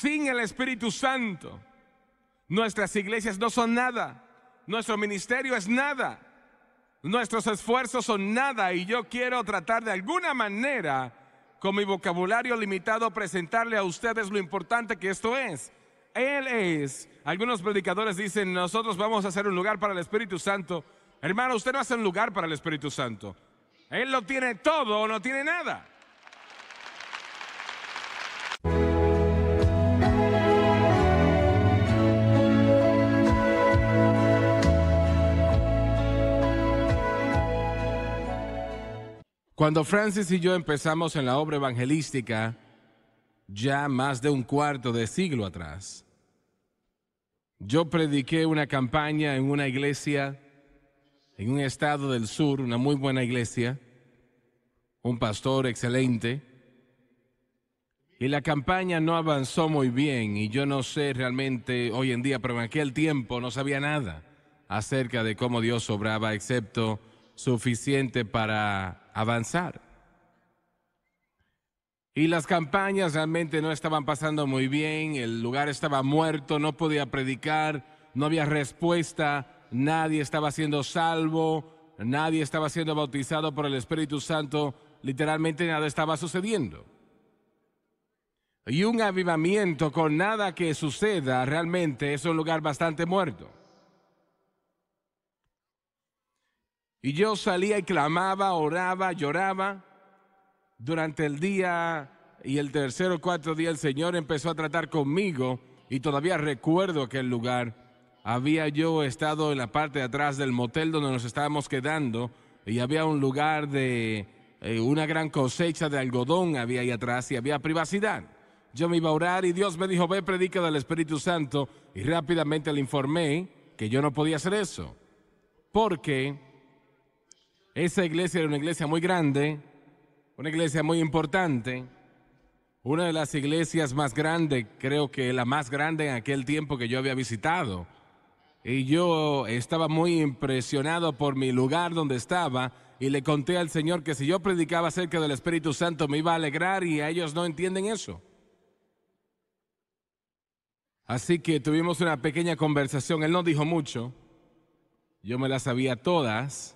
Sin el Espíritu Santo, nuestras iglesias no son nada, nuestro ministerio es nada, nuestros esfuerzos son nada y yo quiero tratar de alguna manera, con mi vocabulario limitado, presentarle a ustedes lo importante que esto es. Él es, algunos predicadores dicen, nosotros vamos a hacer un lugar para el Espíritu Santo. Hermano, usted no hace un lugar para el Espíritu Santo. Él lo tiene todo o no tiene nada. Cuando Francis y yo empezamos en la obra evangelística, ya más de un cuarto de siglo atrás, yo prediqué una campaña en una iglesia, en un estado del sur, una muy buena iglesia, un pastor excelente, y la campaña no avanzó muy bien y yo no sé realmente hoy en día, pero en aquel tiempo no sabía nada acerca de cómo Dios obraba, excepto suficiente para avanzar. Y las campañas realmente no estaban pasando muy bien, el lugar estaba muerto, no podía predicar, no había respuesta, nadie estaba siendo salvo, nadie estaba siendo bautizado por el Espíritu Santo, literalmente nada estaba sucediendo. Y un avivamiento con nada que suceda realmente es un lugar bastante muerto. Y yo salía y clamaba, oraba, lloraba. Durante el día y el tercer o cuarto día el Señor empezó a tratar conmigo y todavía recuerdo aquel lugar. Había yo estado en la parte de atrás del motel donde nos estábamos quedando y había un lugar de eh, una gran cosecha de algodón había ahí atrás y había privacidad. Yo me iba a orar y Dios me dijo, ve, predica del Espíritu Santo. Y rápidamente le informé que yo no podía hacer eso. Porque esa iglesia era una iglesia muy grande, una iglesia muy importante, una de las iglesias más grandes, creo que la más grande en aquel tiempo que yo había visitado. Y yo estaba muy impresionado por mi lugar donde estaba y le conté al Señor que si yo predicaba acerca del Espíritu Santo me iba a alegrar y ellos no entienden eso. Así que tuvimos una pequeña conversación, él no dijo mucho, yo me las sabía todas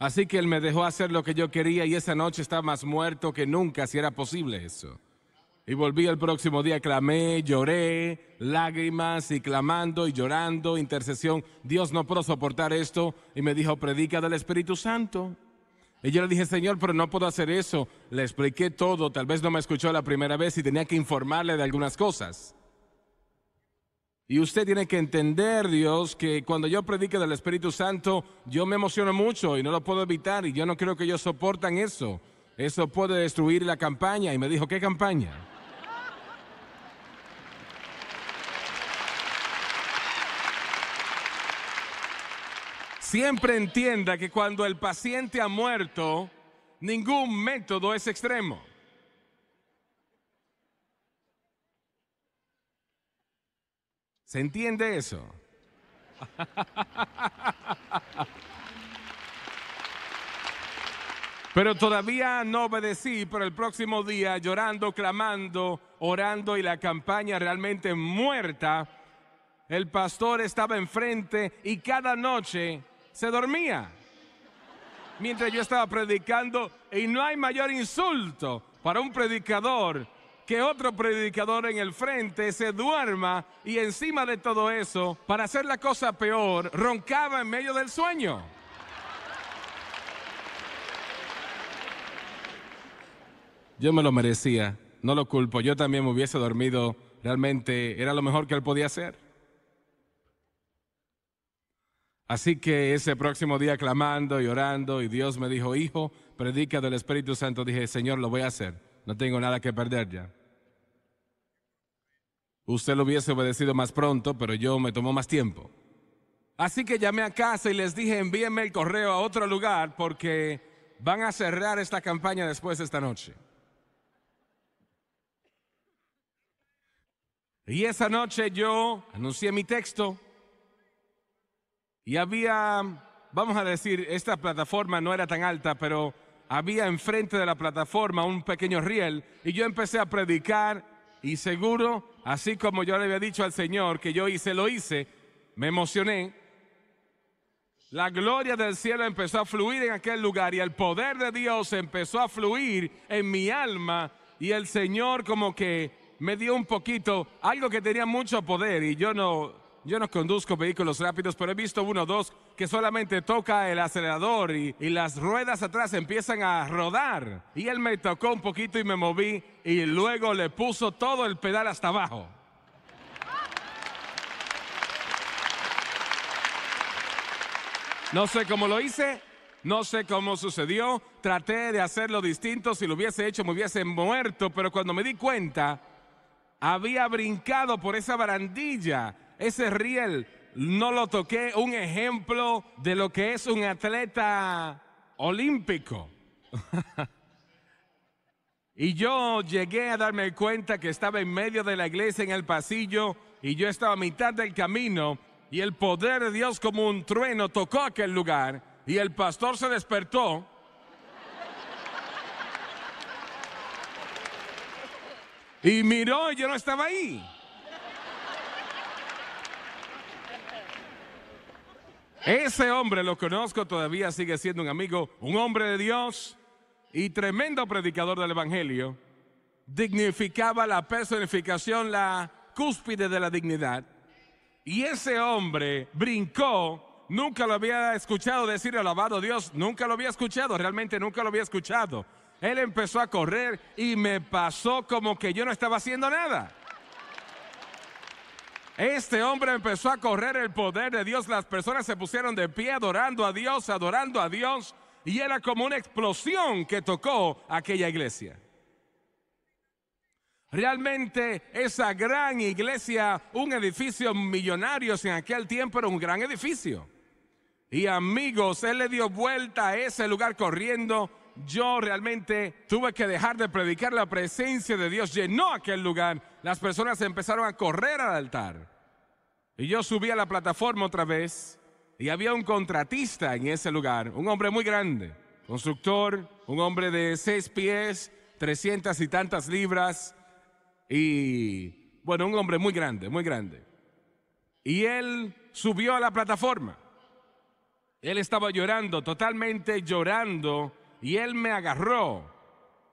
Así que él me dejó hacer lo que yo quería y esa noche estaba más muerto que nunca, si era posible eso. Y volví el próximo día, clamé, lloré, lágrimas y clamando y llorando, intercesión. Dios no puedo soportar esto y me dijo, predica del Espíritu Santo. Y yo le dije, Señor, pero no puedo hacer eso. Le expliqué todo, tal vez no me escuchó la primera vez y tenía que informarle de algunas cosas. Y usted tiene que entender, Dios, que cuando yo predique del Espíritu Santo, yo me emociono mucho y no lo puedo evitar y yo no creo que ellos soportan eso. Eso puede destruir la campaña. Y me dijo, ¿qué campaña? Siempre entienda que cuando el paciente ha muerto, ningún método es extremo. ¿Se entiende eso? Pero todavía no obedecí, pero el próximo día, llorando, clamando, orando y la campaña realmente muerta, el pastor estaba enfrente y cada noche se dormía. Mientras yo estaba predicando, y no hay mayor insulto para un predicador que otro predicador en el frente se duerma y encima de todo eso, para hacer la cosa peor, roncaba en medio del sueño. Yo me lo merecía, no lo culpo, yo también me hubiese dormido, realmente era lo mejor que él podía hacer. Así que ese próximo día clamando y orando, y Dios me dijo, hijo, predica del Espíritu Santo, dije, Señor, lo voy a hacer, no tengo nada que perder ya. Usted lo hubiese obedecido más pronto, pero yo me tomó más tiempo. Así que llamé a casa y les dije, envíenme el correo a otro lugar porque van a cerrar esta campaña después de esta noche. Y esa noche yo anuncié mi texto y había, vamos a decir, esta plataforma no era tan alta, pero había enfrente de la plataforma un pequeño riel y yo empecé a predicar y seguro, así como yo le había dicho al Señor que yo hice, lo hice, me emocioné. La gloria del cielo empezó a fluir en aquel lugar y el poder de Dios empezó a fluir en mi alma y el Señor como que me dio un poquito, algo que tenía mucho poder y yo no, yo no conduzco vehículos rápidos, pero he visto uno o dos que solamente toca el acelerador y, las ruedas atrás empiezan a rodar. Y él me tocó un poquito y me moví y luego le puso todo el pedal hasta abajo. No sé cómo lo hice, no sé cómo sucedió, traté de hacerlo distinto, si lo hubiese hecho me hubiese muerto, pero cuando me di cuenta, había brincado por esa barandilla, ese riel, no lo toqué, un ejemplo de lo que es un atleta olímpico. y yo llegué a darme cuenta que estaba en medio de la iglesia, en el pasillo, y yo estaba a mitad del camino, y el poder de Dios como un trueno tocó aquel lugar, y el pastor se despertó. Y miró, y yo no estaba ahí. Ese hombre, lo conozco, todavía sigue siendo un amigo, un hombre de Dios y tremendo predicador del Evangelio. Dignificaba la personificación, la cúspide de la dignidad. Y ese hombre brincó, nunca lo había escuchado decir alabado Dios, nunca lo había escuchado, realmente nunca lo había escuchado. Él empezó a correr y me pasó como que yo no estaba haciendo nada. Este hombre empezó a correr el poder de Dios. Las personas se pusieron de pie adorando a Dios, adorando a Dios. Y era como una explosión que tocó aquella iglesia. Realmente esa gran iglesia, un edificio millonario, en aquel tiempo era un gran edificio. Y amigos, él le dio vuelta a ese lugar corriendo yo realmente tuve que dejar de predicar. La presencia de Dios llenó aquel lugar. Las personas empezaron a correr al altar. Y yo subí a la plataforma otra vez y había un contratista en ese lugar, un hombre muy grande, constructor, un hombre de seis pies, trescientas y tantas libras y, bueno, un hombre muy grande, muy grande. Y él subió a la plataforma. Él estaba llorando, totalmente llorando y él me agarró.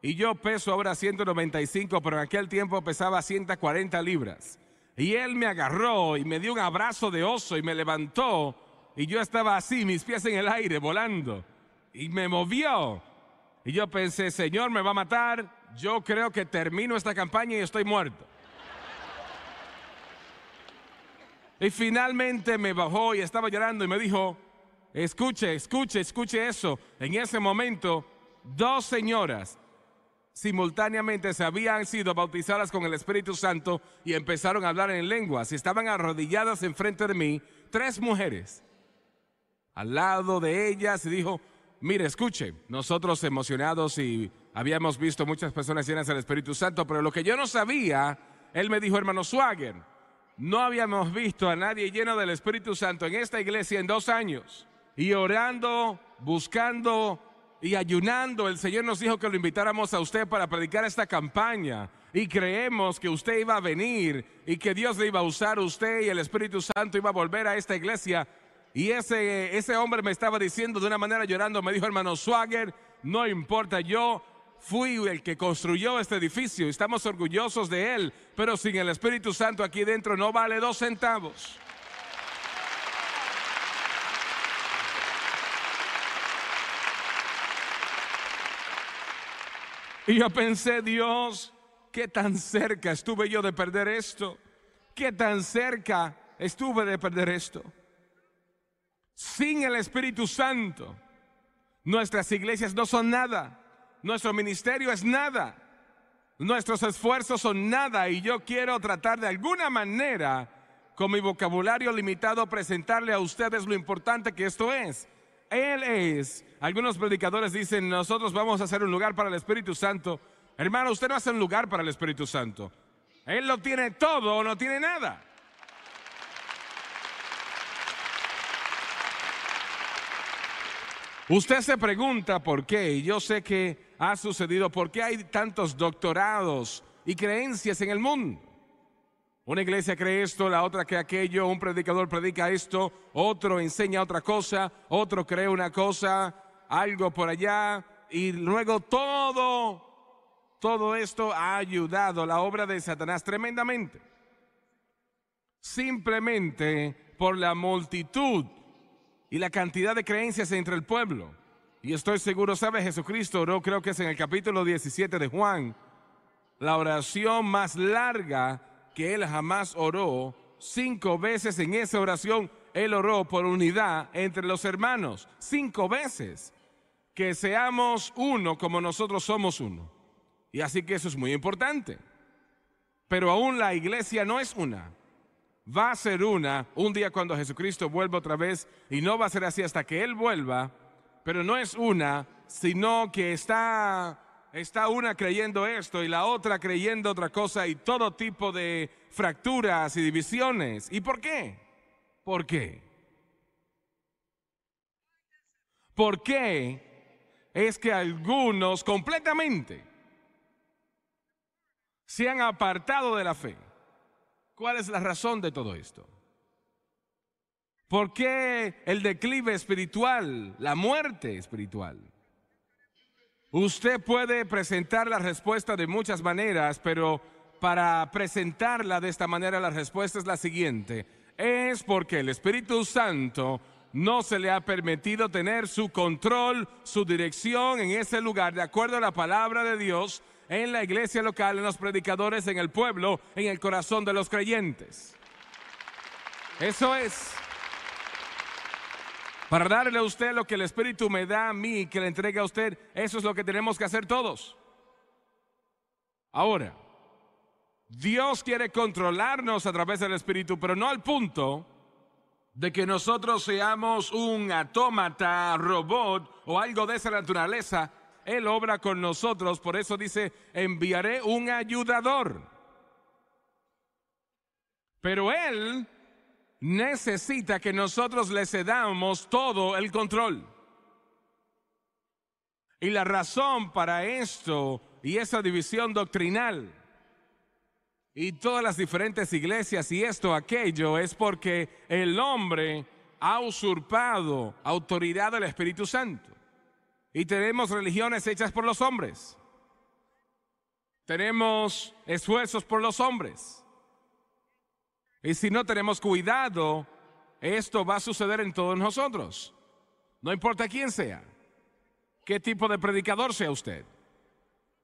Y yo peso ahora 195, pero en aquel tiempo pesaba 140 libras. Y él me agarró y me dio un abrazo de oso y me levantó. Y yo estaba así, mis pies en el aire, volando. Y me movió. Y yo pensé, Señor, me va a matar. Yo creo que termino esta campaña y estoy muerto. Y finalmente me bajó y estaba llorando y me dijo, Escuche, escuche, escuche eso. En ese momento, dos señoras simultáneamente se habían sido bautizadas con el Espíritu Santo y empezaron a hablar en lenguas. estaban arrodilladas enfrente de mí tres mujeres. Al lado de ellas y dijo, mire, escuche, nosotros emocionados y habíamos visto muchas personas llenas del Espíritu Santo, pero lo que yo no sabía, él me dijo, hermano Swagger, no habíamos visto a nadie lleno del Espíritu Santo en esta iglesia en dos años y orando, buscando y ayunando. El Señor nos dijo que lo invitáramos a usted para predicar esta campaña. Y creemos que usted iba a venir y que Dios le iba a usar a usted y el Espíritu Santo iba a volver a esta iglesia. Y ese, ese hombre me estaba diciendo de una manera llorando, me dijo hermano Swagger, no importa, yo fui el que construyó este edificio, estamos orgullosos de él, pero sin el Espíritu Santo aquí dentro no vale dos centavos. Y yo pensé, Dios, qué tan cerca estuve yo de perder esto, qué tan cerca estuve de perder esto. Sin el Espíritu Santo, nuestras iglesias no son nada, nuestro ministerio es nada, nuestros esfuerzos son nada y yo quiero tratar de alguna manera, con mi vocabulario limitado, presentarle a ustedes lo importante que esto es él es. Algunos predicadores dicen, nosotros vamos a hacer un lugar para el Espíritu Santo. Hermano, usted no hace un lugar para el Espíritu Santo. Él lo tiene todo o no tiene nada. Usted se pregunta por qué, y yo sé que ha sucedido, por qué hay tantos doctorados y creencias en el mundo. Una iglesia cree esto, la otra cree aquello, un predicador predica esto, otro enseña otra cosa, otro cree una cosa, algo por allá, y luego todo, todo esto ha ayudado la obra de Satanás tremendamente. Simplemente por la multitud y la cantidad de creencias entre el pueblo. Y estoy seguro, ¿sabe? Jesucristo oró, creo que es en el capítulo 17 de Juan, la oración más larga que él jamás oró cinco veces en esa oración. Él oró por unidad entre los hermanos, cinco veces. Que seamos uno como nosotros somos uno. Y así que eso es muy importante. Pero aún la iglesia no es una. Va a ser una un día cuando Jesucristo vuelva otra vez y no va a ser así hasta que Él vuelva. Pero no es una, sino que está está una creyendo esto y la otra creyendo otra cosa y todo tipo de fracturas y divisiones. ¿Y por qué? ¿Por qué? ¿Por qué es que algunos completamente se han apartado de la fe? ¿Cuál es la razón de todo esto? ¿Por qué el declive espiritual, la muerte espiritual? Usted puede presentar la respuesta de muchas maneras, pero para presentarla de esta manera la respuesta es la siguiente. Es porque el Espíritu Santo no se le ha permitido tener su control, su dirección en ese lugar, de acuerdo a la palabra de Dios, en la iglesia local, en los predicadores, en el pueblo, en el corazón de los creyentes. Eso es para darle a usted lo que el Espíritu me da a mí, que le entregue a usted, eso es lo que tenemos que hacer todos. Ahora, Dios quiere controlarnos a través del Espíritu, pero no al punto de que nosotros seamos un atómata, robot o algo de esa naturaleza. Él obra con nosotros, por eso dice, enviaré un ayudador. Pero Él necesita que nosotros le cedamos todo el control. Y la razón para esto y esa división doctrinal y todas las diferentes iglesias y esto, aquello, es porque el hombre ha usurpado autoridad del Espíritu Santo. Y tenemos religiones hechas por los hombres. Tenemos esfuerzos por los hombres. Y si no tenemos cuidado, esto va a suceder en todos nosotros. No importa quién sea, qué tipo de predicador sea usted.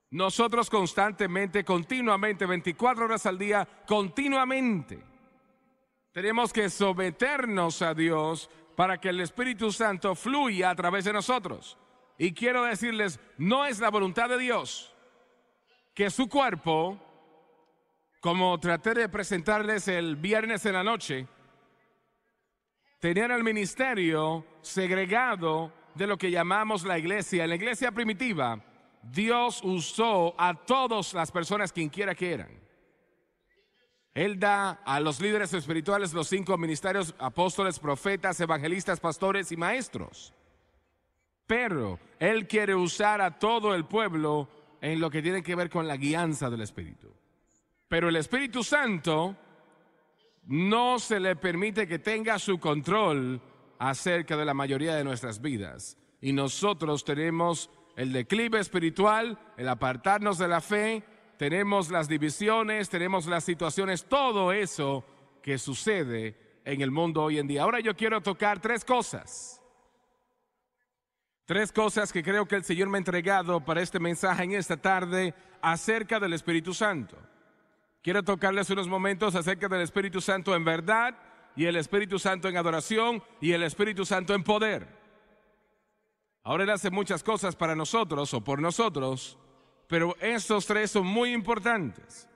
Nosotros constantemente, continuamente, 24 horas al día, continuamente, tenemos que someternos a Dios para que el Espíritu Santo fluya a través de nosotros. Y quiero decirles, no es la voluntad de Dios que su cuerpo como traté de presentarles el viernes en la noche, tenían el ministerio segregado de lo que llamamos la iglesia. En la iglesia primitiva, Dios usó a todas las personas, quienquiera que eran. Él da a los líderes espirituales los cinco ministerios, apóstoles, profetas, evangelistas, pastores y maestros. Pero Él quiere usar a todo el pueblo en lo que tiene que ver con la guianza del Espíritu. Pero el Espíritu Santo no se le permite que tenga su control acerca de la mayoría de nuestras vidas. Y nosotros tenemos el declive espiritual, el apartarnos de la fe, tenemos las divisiones, tenemos las situaciones, todo eso que sucede en el mundo hoy en día. Ahora yo quiero tocar tres cosas. Tres cosas que creo que el Señor me ha entregado para este mensaje en esta tarde acerca del Espíritu Santo. Quiero tocarles unos momentos acerca del Espíritu Santo en verdad y el Espíritu Santo en adoración y el Espíritu Santo en poder. Ahora Él hace muchas cosas para nosotros o por nosotros, pero estos tres son muy importantes.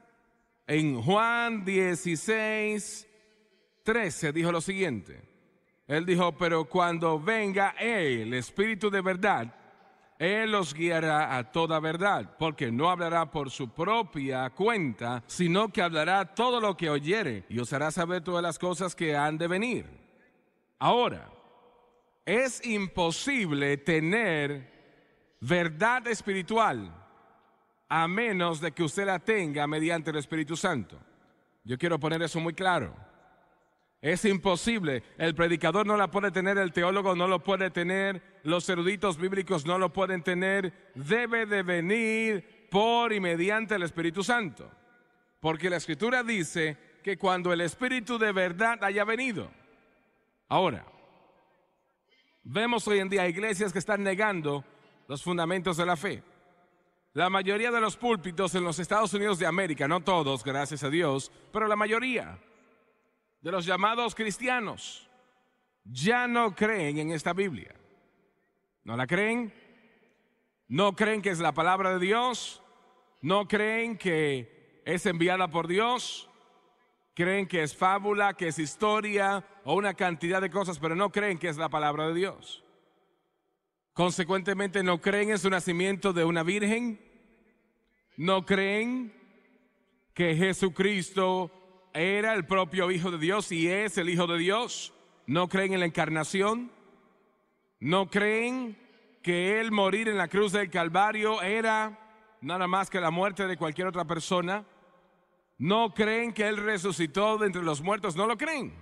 En Juan 16, 13 dijo lo siguiente. Él dijo, pero cuando venga Él, el Espíritu de verdad, él los guiará a toda verdad, porque no hablará por su propia cuenta, sino que hablará todo lo que oyere y os hará saber todas las cosas que han de venir. Ahora, es imposible tener verdad espiritual a menos de que usted la tenga mediante el Espíritu Santo. Yo quiero poner eso muy claro. Es imposible. El predicador no la puede tener, el teólogo no lo puede tener, los eruditos bíblicos no lo pueden tener. Debe de venir por y mediante el Espíritu Santo. Porque la Escritura dice que cuando el Espíritu de verdad haya venido. Ahora, vemos hoy en día iglesias que están negando los fundamentos de la fe. La mayoría de los púlpitos en los Estados Unidos de América, no todos, gracias a Dios, pero la mayoría de los llamados cristianos ya no creen en esta Biblia. ¿No la creen? ¿No creen que es la palabra de Dios? ¿No creen que es enviada por Dios? creen que es fábula, que es historia o una cantidad de cosas, pero no creen que es la palabra de Dios. Consecuentemente no creen en su nacimiento de una virgen, no creen que Jesucristo era el propio Hijo de Dios y es el Hijo de Dios. No creen en la encarnación. No creen que Él morir en la cruz del Calvario era nada más que la muerte de cualquier otra persona. No creen que Él resucitó de entre los muertos. No lo creen.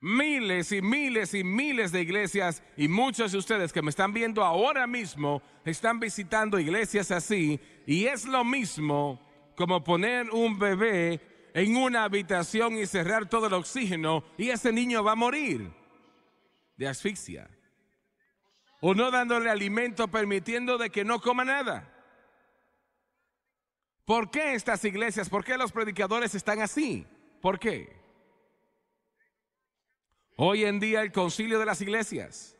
Miles y miles y miles de iglesias y muchos de ustedes que me están viendo ahora mismo están visitando iglesias así y es lo mismo como poner un bebé en una habitación y cerrar todo el oxígeno y ese niño va a morir de asfixia. O no dándole alimento, permitiendo de que no coma nada. ¿Por qué estas iglesias, por qué los predicadores están así? ¿Por qué? Hoy en día el concilio de las iglesias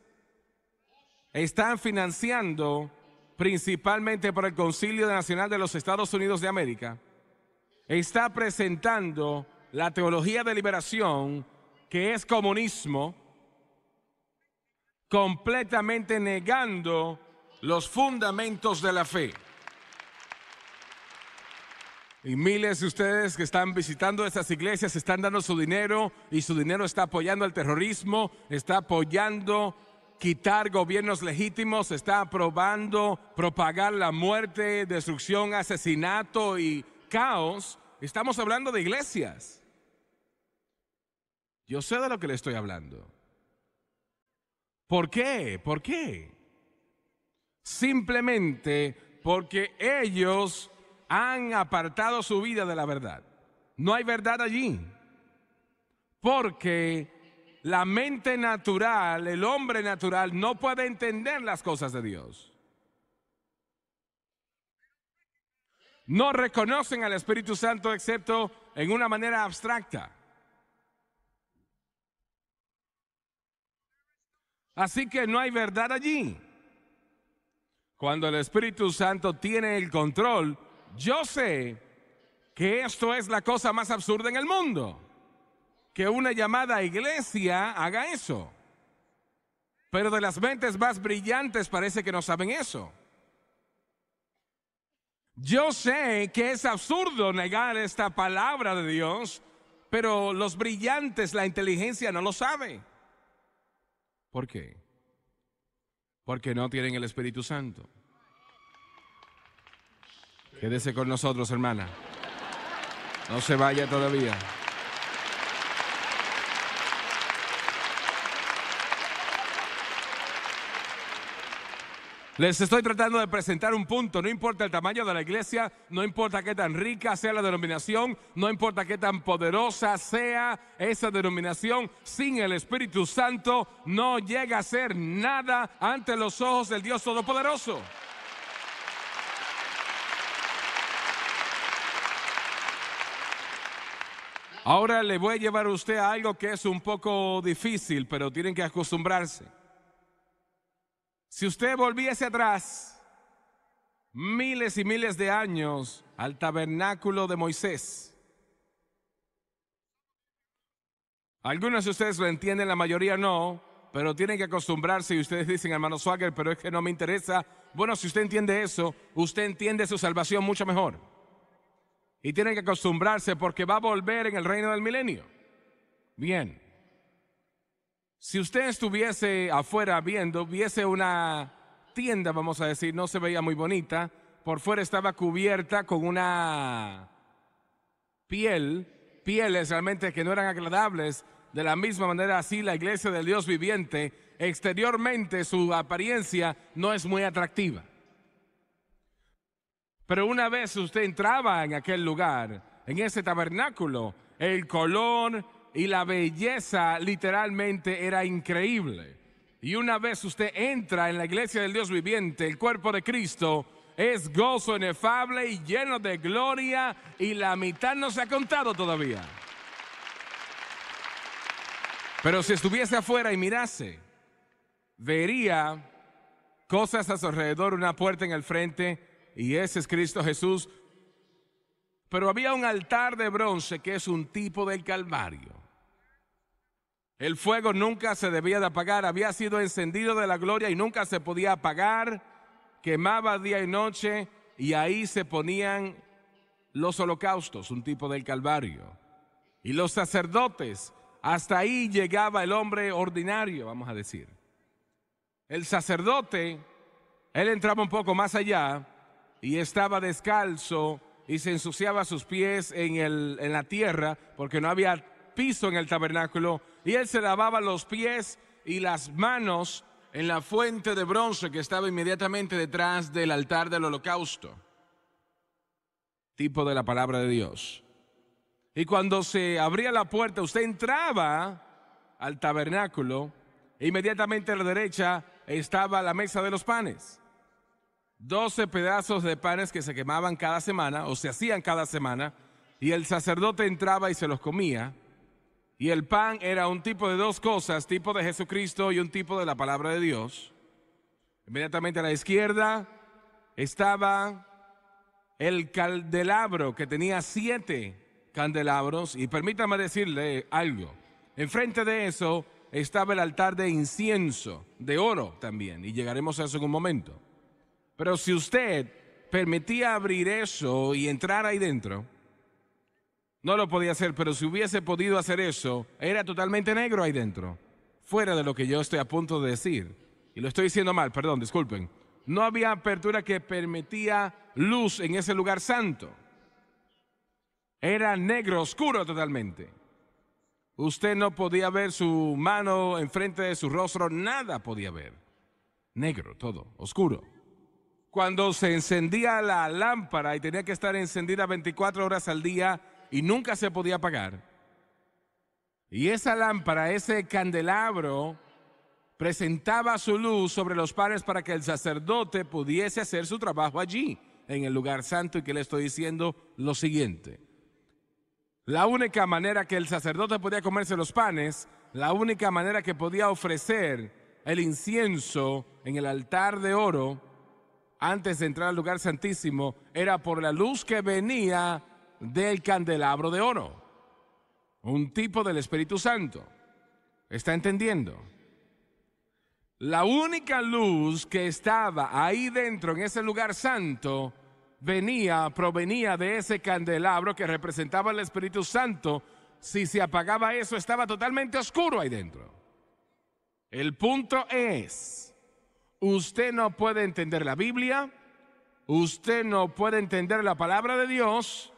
están financiando principalmente por el Concilio Nacional de los Estados Unidos de América, está presentando la teología de liberación, que es comunismo, completamente negando los fundamentos de la fe. Y miles de ustedes que están visitando estas iglesias están dando su dinero y su dinero está apoyando al terrorismo, está apoyando quitar gobiernos legítimos, está aprobando propagar la muerte, destrucción, asesinato y caos. Estamos hablando de iglesias. Yo sé de lo que le estoy hablando. ¿Por qué? ¿Por qué? Simplemente porque ellos han apartado su vida de la verdad. No hay verdad allí. Porque la mente natural, el hombre natural, no puede entender las cosas de Dios. No reconocen al Espíritu Santo excepto en una manera abstracta. Así que no hay verdad allí. Cuando el Espíritu Santo tiene el control, yo sé que esto es la cosa más absurda en el mundo que una llamada iglesia haga eso. Pero de las mentes más brillantes parece que no saben eso. Yo sé que es absurdo negar esta palabra de Dios, pero los brillantes, la inteligencia no lo sabe. ¿Por qué? Porque no tienen el Espíritu Santo. Quédese con nosotros, hermana. No se vaya todavía. Les estoy tratando de presentar un punto, no importa el tamaño de la iglesia, no importa qué tan rica sea la denominación, no importa qué tan poderosa sea esa denominación, sin el Espíritu Santo no llega a ser nada ante los ojos del Dios Todopoderoso. Ahora le voy a llevar a usted a algo que es un poco difícil, pero tienen que acostumbrarse. Si usted volviese atrás miles y miles de años al tabernáculo de Moisés, algunos de ustedes lo entienden, la mayoría no, pero tienen que acostumbrarse y ustedes dicen, hermano Swagger, pero es que no me interesa. Bueno, si usted entiende eso, usted entiende su salvación mucho mejor. Y tienen que acostumbrarse porque va a volver en el reino del milenio. Bien. Si usted estuviese afuera viendo, viese una tienda, vamos a decir, no se veía muy bonita, por fuera estaba cubierta con una piel, pieles realmente que no eran agradables. De la misma manera, así la iglesia del Dios viviente, exteriormente su apariencia no es muy atractiva. Pero una vez usted entraba en aquel lugar, en ese tabernáculo, el color, y la belleza literalmente era increíble. Y una vez usted entra en la iglesia del Dios viviente, el cuerpo de Cristo, es gozo inefable y lleno de gloria y la mitad no se ha contado todavía. Pero si estuviese afuera y mirase, vería cosas a su alrededor, una puerta en el frente y ese es Cristo Jesús. Pero había un altar de bronce que es un tipo del Calvario. El fuego nunca se debía de apagar, había sido encendido de la gloria y nunca se podía apagar, quemaba día y noche y ahí se ponían los holocaustos, un tipo del Calvario. Y los sacerdotes, hasta ahí llegaba el hombre ordinario, vamos a decir. El sacerdote, él entraba un poco más allá y estaba descalzo y se ensuciaba sus pies en, en la tierra porque no había piso en el tabernáculo y él se lavaba los pies y las manos en la fuente de bronce que estaba inmediatamente detrás del altar del holocausto. Tipo de la palabra de Dios. Y cuando se abría la puerta, usted entraba al tabernáculo e inmediatamente a la derecha estaba la mesa de los panes. Doce pedazos de panes que se quemaban cada semana o se hacían cada semana y el sacerdote entraba y se los comía y el pan era un tipo de dos cosas, tipo de Jesucristo y un tipo de la palabra de Dios. Inmediatamente a la izquierda estaba el candelabro que tenía siete candelabros. Y permítame decirle algo. Enfrente de eso estaba el altar de incienso, de oro también. Y llegaremos a eso en un momento. Pero si usted permitía abrir eso y entrar ahí dentro, no lo podía hacer, pero si hubiese podido hacer eso, era totalmente negro ahí dentro, fuera de lo que yo estoy a punto de decir. Y lo estoy diciendo mal, perdón, disculpen. No había apertura que permitía luz en ese lugar santo. Era negro, oscuro totalmente. Usted no podía ver su mano enfrente de su rostro, nada podía ver. Negro, todo, oscuro. Cuando se encendía la lámpara y tenía que estar encendida 24 horas al día, y nunca se podía apagar. Y esa lámpara, ese candelabro, presentaba su luz sobre los panes... para que el sacerdote pudiese hacer su trabajo allí, en el lugar santo. Y que le estoy diciendo lo siguiente. La única manera que el sacerdote podía comerse los panes, la única manera que podía ofrecer el incienso en el altar de oro antes de entrar al lugar santísimo era por la luz que venía del candelabro de oro, un tipo del Espíritu Santo. ¿Está entendiendo? La única luz que estaba ahí dentro, en ese lugar santo, venía, provenía de ese candelabro que representaba el Espíritu Santo. Si se apagaba eso, estaba totalmente oscuro ahí dentro. El punto es, usted no puede entender la Biblia, usted no puede entender la palabra de Dios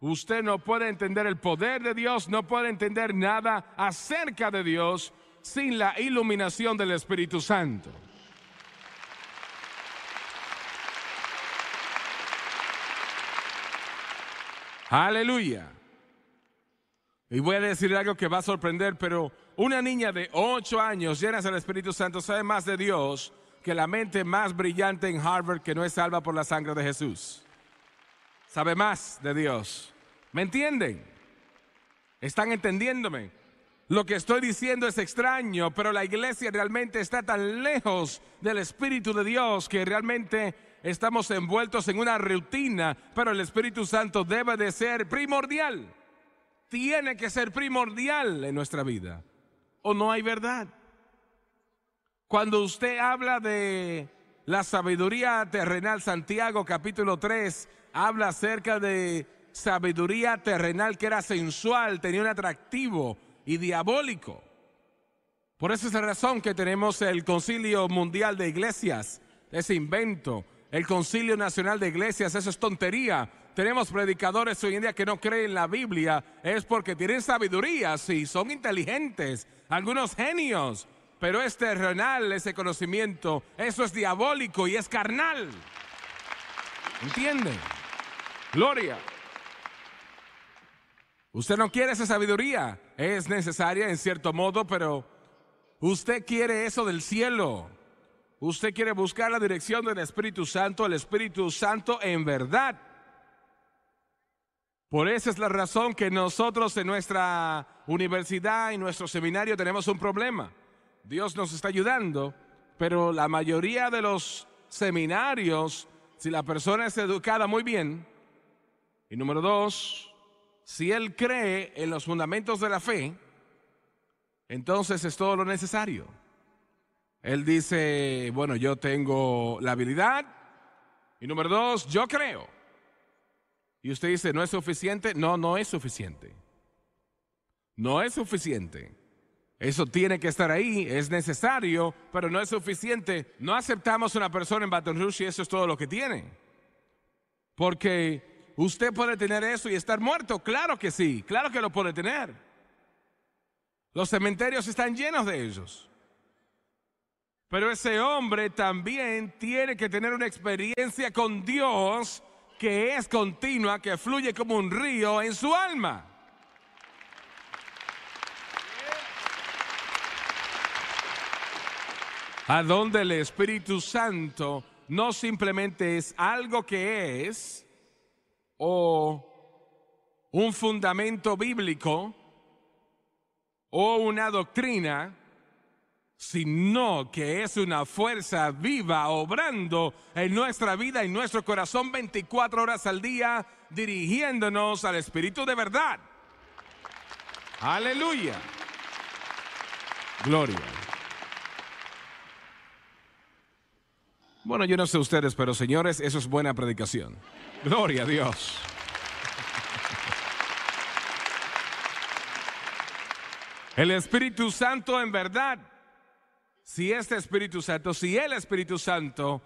Usted no puede entender el poder de Dios, no puede entender nada acerca de Dios sin la iluminación del Espíritu Santo. Aleluya. Y voy a decir algo que va a sorprender, pero una niña de 8 años llena del Espíritu Santo sabe más de Dios que la mente más brillante en Harvard que no es salva por la sangre de Jesús. Sabe más de Dios. ¿Me entienden? ¿Están entendiéndome? Lo que estoy diciendo es extraño, pero la iglesia realmente está tan lejos del Espíritu de Dios que realmente estamos envueltos en una rutina, pero el Espíritu Santo debe de ser primordial. Tiene que ser primordial en nuestra vida. O no hay verdad. Cuando usted habla de la sabiduría terrenal, Santiago capítulo 3 habla acerca de sabiduría terrenal que era sensual, tenía un atractivo y diabólico. Por esa es la razón que tenemos el Concilio Mundial de Iglesias, ese invento, el Concilio Nacional de Iglesias, eso es tontería. Tenemos predicadores hoy en día que no creen la Biblia, es porque tienen sabiduría, sí, son inteligentes, algunos genios, pero es terrenal ese conocimiento, eso es diabólico y es carnal. ¿Entienden? Gloria. Usted no quiere esa sabiduría, es necesaria en cierto modo, pero usted quiere eso del cielo. Usted quiere buscar la dirección del Espíritu Santo, el Espíritu Santo en verdad. Por esa es la razón que nosotros en nuestra universidad y nuestro seminario tenemos un problema. Dios nos está ayudando, pero la mayoría de los seminarios, si la persona es educada muy bien, y número dos, si él cree en los fundamentos de la fe, entonces es todo lo necesario. Él dice, bueno, yo tengo la habilidad. Y número dos, yo creo. Y usted dice, ¿no es suficiente? No, no es suficiente. No es suficiente. Eso tiene que estar ahí, es necesario, pero no es suficiente. No aceptamos una persona en Baton Rouge y eso es todo lo que tiene. Porque usted puede tener eso y estar muerto. Claro que sí, claro que lo puede tener. Los cementerios están llenos de ellos. Pero ese hombre también tiene que tener una experiencia con Dios que es continua, que fluye como un río en su alma. A donde el Espíritu Santo no simplemente es algo que es, o un fundamento bíblico o una doctrina, sino que es una fuerza viva obrando en nuestra vida y nuestro corazón 24 horas al día, dirigiéndonos al Espíritu de verdad. Aleluya. Gloria. Bueno, yo no sé ustedes, pero señores, eso es buena predicación. Gloria a Dios. El Espíritu Santo en verdad, si este Espíritu Santo, si el Espíritu Santo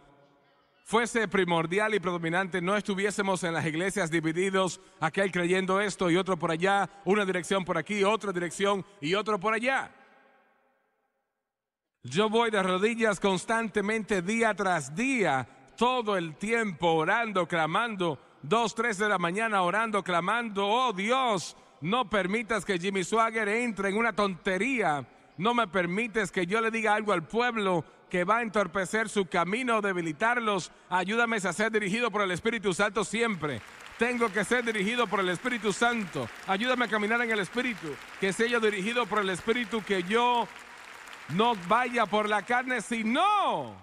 fuese primordial y predominante, no estuviésemos en las iglesias divididos, aquel creyendo esto y otro por allá, una dirección por aquí, otra dirección y otro por allá. Yo voy de rodillas constantemente día tras día, todo el tiempo orando, clamando, dos, tres de la mañana orando, clamando, oh Dios, no permitas que Jimmy Swagger entre en una tontería, no me permites que yo le diga algo al pueblo que va a entorpecer su camino, debilitarlos, ayúdame a ser dirigido por el Espíritu Santo siempre. Tengo que ser dirigido por el Espíritu Santo. Ayúdame a caminar en el Espíritu. Que sea yo dirigido por el Espíritu, que yo no vaya por la carne, sino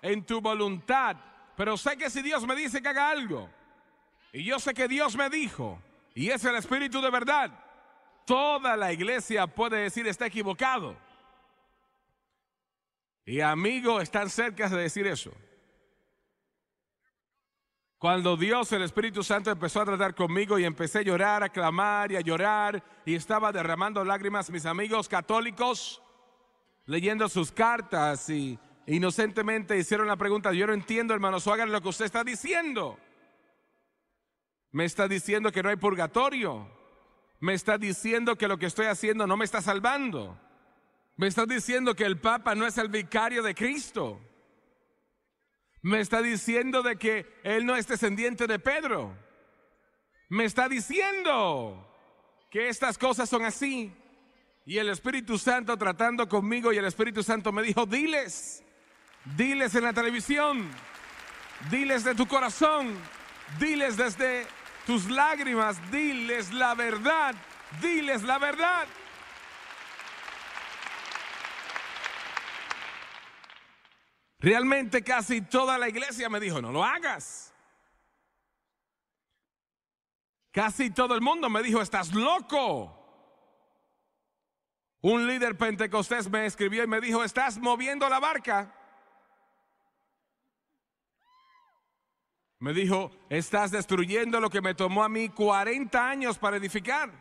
en tu voluntad. Pero sé que si Dios me dice que haga algo, y yo sé que Dios me dijo, y es el Espíritu de verdad, toda la iglesia puede decir está equivocado. Y amigos están cerca de decir eso. Cuando Dios, el Espíritu Santo, empezó a tratar conmigo y empecé a llorar, a clamar y a llorar, y estaba derramando lágrimas, mis amigos católicos, leyendo sus cartas y inocentemente hicieron la pregunta, yo no entiendo hermano hagan lo que usted está diciendo. Me está diciendo que no hay purgatorio. Me está diciendo que lo que estoy haciendo no me está salvando. Me está diciendo que el Papa no es el vicario de Cristo. Me está diciendo de que él no es descendiente de Pedro. Me está diciendo que estas cosas son así y el Espíritu Santo tratando conmigo y el Espíritu Santo me dijo, diles, diles en la televisión, diles de tu corazón, diles desde tus lágrimas, diles la verdad, diles la verdad. Realmente casi toda la iglesia me dijo, no lo hagas. Casi todo el mundo me dijo, estás loco. Un líder pentecostés me escribió y me dijo, estás moviendo la barca. Me dijo, estás destruyendo lo que me tomó a mí 40 años para edificar.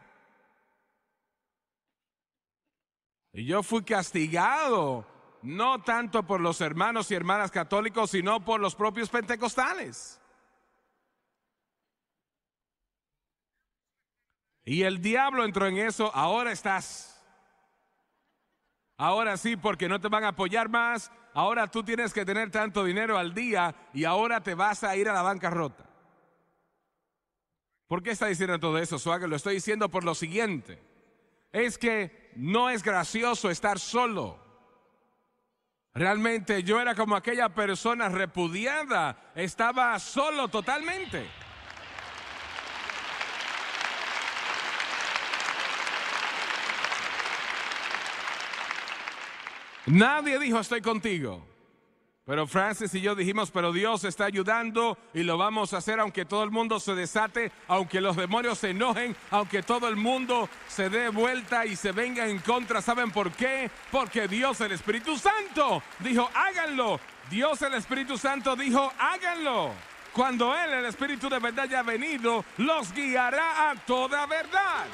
Y yo fui castigado, no tanto por los hermanos y hermanas católicos, sino por los propios pentecostales. Y el diablo entró en eso, ahora estás Ahora sí, porque no te van a apoyar más. Ahora tú tienes que tener tanto dinero al día y ahora te vas a ir a la bancarrota. ¿Por qué está diciendo todo eso, Suárez? Lo estoy diciendo por lo siguiente. Es que no es gracioso estar solo. Realmente yo era como aquella persona repudiada. Estaba solo totalmente. Nadie dijo estoy contigo. Pero Francis y yo dijimos, pero Dios está ayudando y lo vamos a hacer aunque todo el mundo se desate, aunque los demonios se enojen, aunque todo el mundo se dé vuelta y se venga en contra. ¿Saben por qué? Porque Dios el Espíritu Santo dijo, háganlo. Dios el Espíritu Santo dijo, háganlo. Cuando Él, el Espíritu de verdad, ya ha venido, los guiará a toda verdad.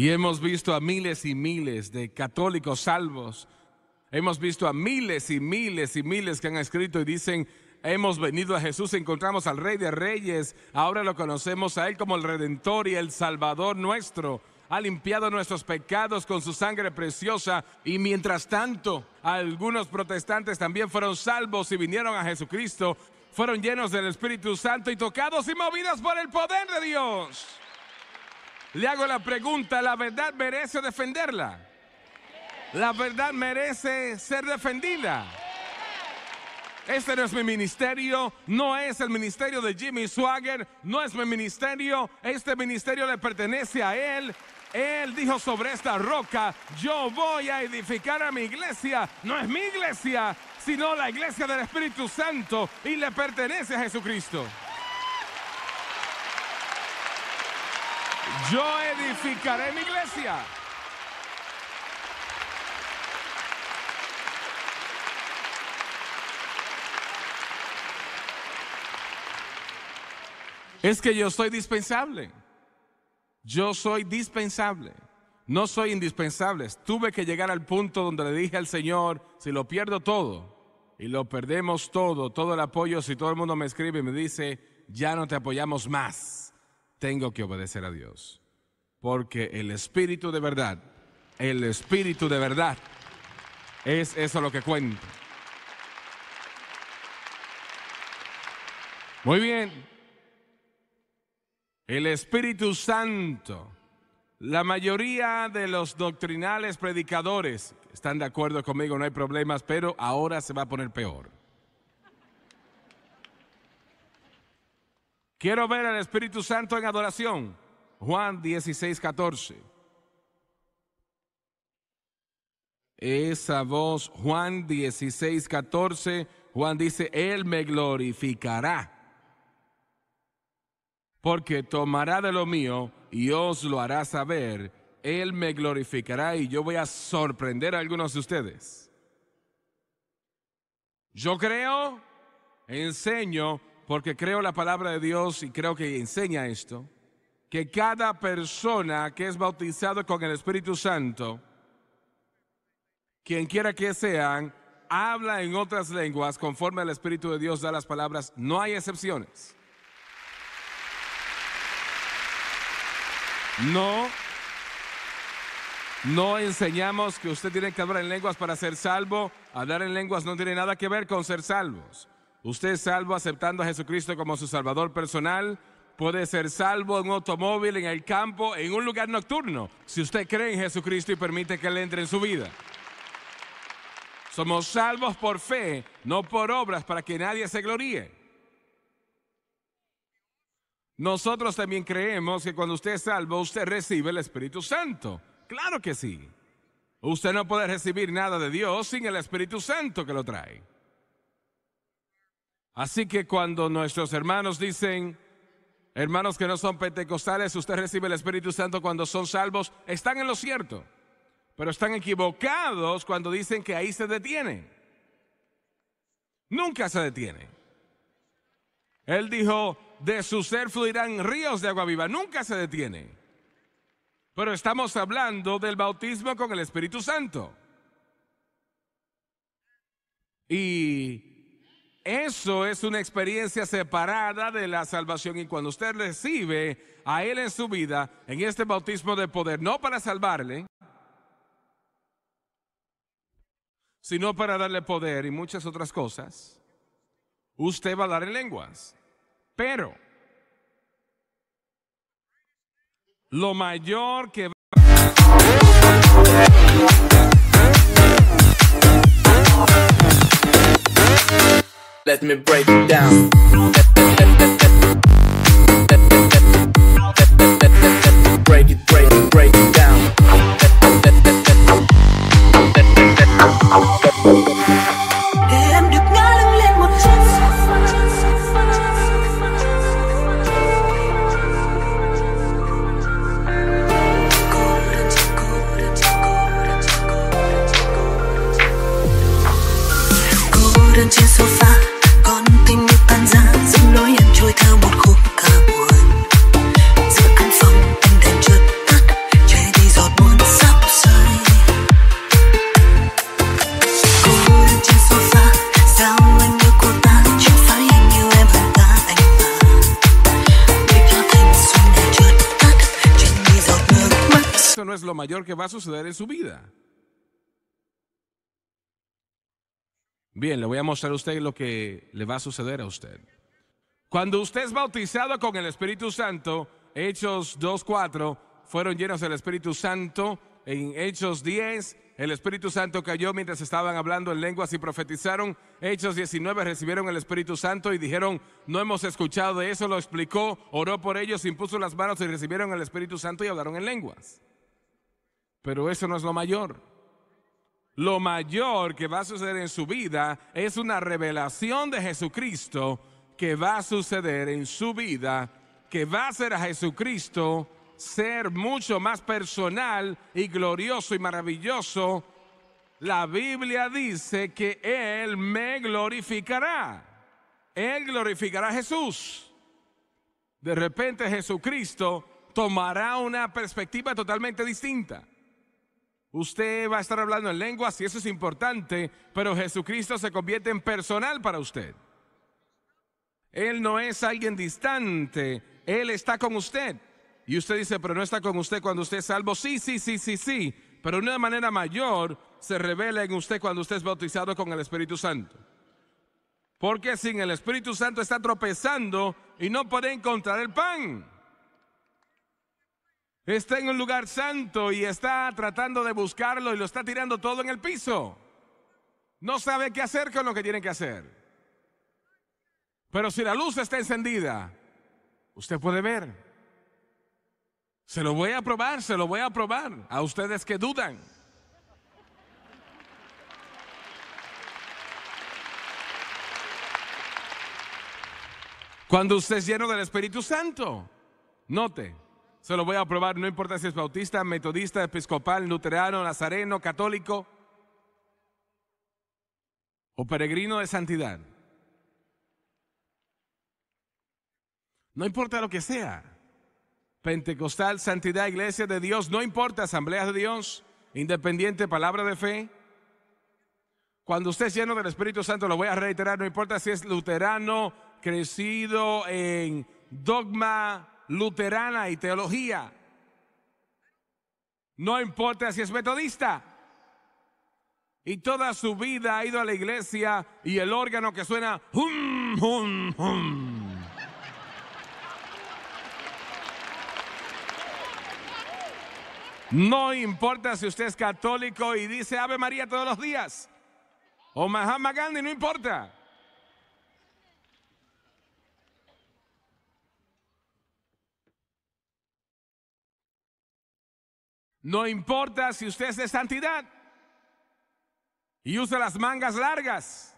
Y hemos visto a miles y miles de católicos salvos. Hemos visto a miles y miles y miles que han escrito y dicen, hemos venido a Jesús, encontramos al Rey de Reyes, ahora lo conocemos a Él como el Redentor y el Salvador nuestro. Ha limpiado nuestros pecados con su sangre preciosa y mientras tanto algunos protestantes también fueron salvos y vinieron a Jesucristo, fueron llenos del Espíritu Santo y tocados y movidos por el poder de Dios. Le hago la pregunta, ¿la verdad merece defenderla? ¿La verdad merece ser defendida? Este no es mi ministerio, no es el ministerio de Jimmy Swagger, no es mi ministerio, este ministerio le pertenece a él. Él dijo sobre esta roca, yo voy a edificar a mi iglesia, no es mi iglesia, sino la iglesia del Espíritu Santo y le pertenece a Jesucristo. Yo edificaré mi iglesia. Es que yo soy dispensable. Yo soy dispensable. No soy indispensable. Tuve que llegar al punto donde le dije al Señor, si lo pierdo todo y lo perdemos todo, todo el apoyo, si todo el mundo me escribe y me dice, ya no te apoyamos más tengo que obedecer a Dios. Porque el espíritu de verdad, el espíritu de verdad, es eso lo que cuenta. Muy bien. El Espíritu Santo. La mayoría de los doctrinales predicadores están de acuerdo conmigo, no hay problemas, pero ahora se va a poner peor. Quiero ver al Espíritu Santo en adoración. Juan 16, 14. Esa voz, Juan 16, 14, Juan dice, Él me glorificará, porque tomará de lo mío y os lo hará saber. Él me glorificará y yo voy a sorprender a algunos de ustedes. Yo creo, enseño, porque creo la palabra de Dios y creo que enseña esto, que cada persona que es bautizado con el Espíritu Santo, quien quiera que sean, habla en otras lenguas conforme al Espíritu de Dios da las palabras. No hay excepciones. No, no enseñamos que usted tiene que hablar en lenguas para ser salvo. Hablar en lenguas no tiene nada que ver con ser salvos. Usted es salvo aceptando a Jesucristo como su Salvador personal. Puede ser salvo en un automóvil, en el campo, en un lugar nocturno, si usted cree en Jesucristo y permite que Él entre en su vida. Somos salvos por fe, no por obras, para que nadie se gloríe. Nosotros también creemos que cuando usted es salvo, usted recibe el Espíritu Santo. Claro que sí. Usted no puede recibir nada de Dios sin el Espíritu Santo que lo trae. Así que cuando nuestros hermanos dicen, hermanos que no son pentecostales, usted recibe el Espíritu Santo cuando son salvos, están en lo cierto, pero están equivocados cuando dicen que ahí se detiene. Nunca se detiene. Él dijo, de su ser fluirán ríos de agua viva, nunca se detiene. Pero estamos hablando del bautismo con el Espíritu Santo. Y eso es una experiencia separada de la salvación y cuando usted recibe a Él en su vida, en este bautismo de poder, no para salvarle, sino para darle poder y muchas otras cosas, usted va a dar en lenguas. Pero lo mayor que va... Let me break it down. vida. Bien, le voy a mostrar a usted lo que le va a suceder a usted. Cuando usted es bautizado con el Espíritu Santo, Hechos 2.4, fueron llenos del Espíritu Santo. En Hechos 10, el Espíritu Santo cayó mientras estaban hablando en lenguas y profetizaron. Hechos 19 recibieron el Espíritu Santo y dijeron, no hemos escuchado de eso, lo explicó, oró por ellos, impuso las manos y recibieron el Espíritu Santo y hablaron en lenguas. Pero eso no es lo mayor. Lo mayor que va a suceder en su vida es una revelación de Jesucristo que va a suceder en su vida, que va a hacer a Jesucristo ser mucho más personal y glorioso y maravilloso, la Biblia dice que Él me glorificará. Él glorificará a Jesús. De repente Jesucristo tomará una perspectiva totalmente distinta. Usted va a estar hablando en lenguas y eso es importante, pero Jesucristo se convierte en personal para usted. Él no es alguien distante, Él está con usted. Y usted dice, pero no está con usted cuando usted es salvo. Sí, sí, sí, sí, sí, pero de una manera mayor se revela en usted cuando usted es bautizado con el Espíritu Santo. Porque sin el Espíritu Santo está tropezando y no puede encontrar el pan está en un lugar santo y está tratando de buscarlo y lo está tirando todo en el piso. No sabe qué hacer con lo que tiene que hacer. Pero si la luz está encendida, usted puede ver. Se lo voy a probar, se lo voy a probar a ustedes que dudan. Cuando usted es lleno del Espíritu Santo, note, se lo voy a probar, no importa si es bautista, metodista, episcopal, luterano, nazareno, católico o peregrino de santidad. No importa lo que sea. Pentecostal, santidad, iglesia de Dios, no importa, asamblea de Dios, independiente, palabra de fe. Cuando usted es lleno del Espíritu Santo, lo voy a reiterar, no importa si es luterano, crecido en dogma, luterana y teología. No importa si es metodista. Y toda su vida ha ido a la iglesia y el órgano que suena, hum, hum, hum. No importa si usted es católico y dice Ave María todos los días. O Mahatma Gandhi, no importa. No importa si usted es de santidad y usa las mangas largas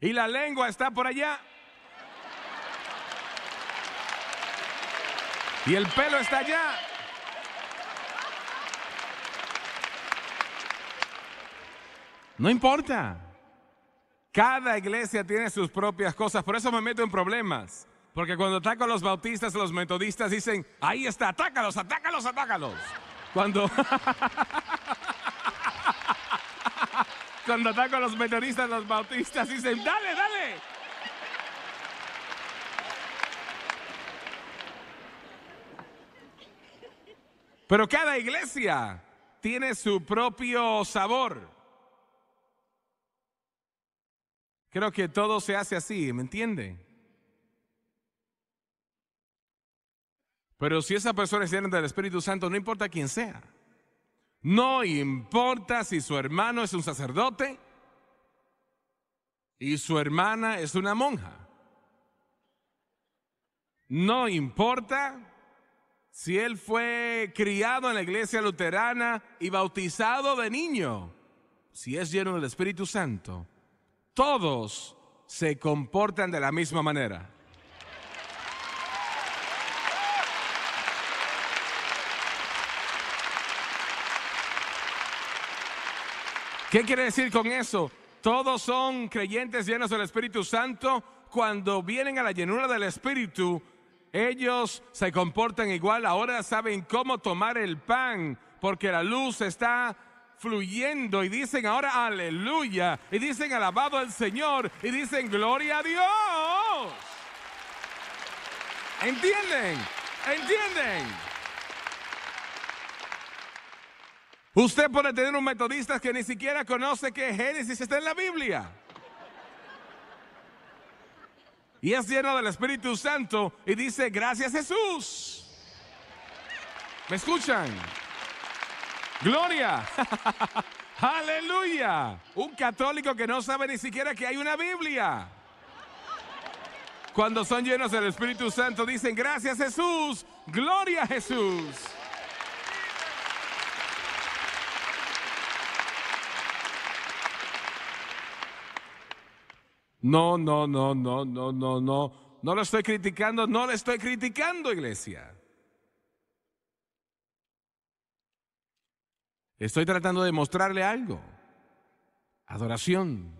y la lengua está por allá y el pelo está allá. No importa. Cada iglesia tiene sus propias cosas, por eso me meto en problemas. Porque cuando ataco a los bautistas, los metodistas dicen, ahí está, atácalos, atácalos, atácalos. Cuando. Cuando ataco a los meteoristas, los bautistas dicen: ¡Dale, dale! Pero cada iglesia tiene su propio sabor. Creo que todo se hace así, ¿me entiende? Pero si esa persona es llena del Espíritu Santo, no importa quién sea. No importa si su hermano es un sacerdote y su hermana es una monja. No importa si él fue criado en la iglesia luterana y bautizado de niño. Si es lleno del Espíritu Santo, todos se comportan de la misma manera. ¿Qué quiere decir con eso? Todos son creyentes llenos del Espíritu Santo. Cuando vienen a la llenura del Espíritu, ellos se comportan igual. Ahora saben cómo tomar el pan, porque la luz está fluyendo y dicen ahora aleluya y dicen alabado al Señor y dicen gloria a Dios. ¿Entienden? ¿Entienden? Usted puede tener un metodista que ni siquiera conoce que Génesis está en la Biblia. Y es lleno del Espíritu Santo y dice, gracias Jesús. ¿Me escuchan? Gloria. Aleluya. Un católico que no sabe ni siquiera que hay una Biblia. Cuando son llenos del Espíritu Santo dicen, gracias Jesús, gloria a Jesús. No, no, no, no, no, no, no. No lo estoy criticando, no lo estoy criticando, iglesia. Estoy tratando de mostrarle algo. Adoración.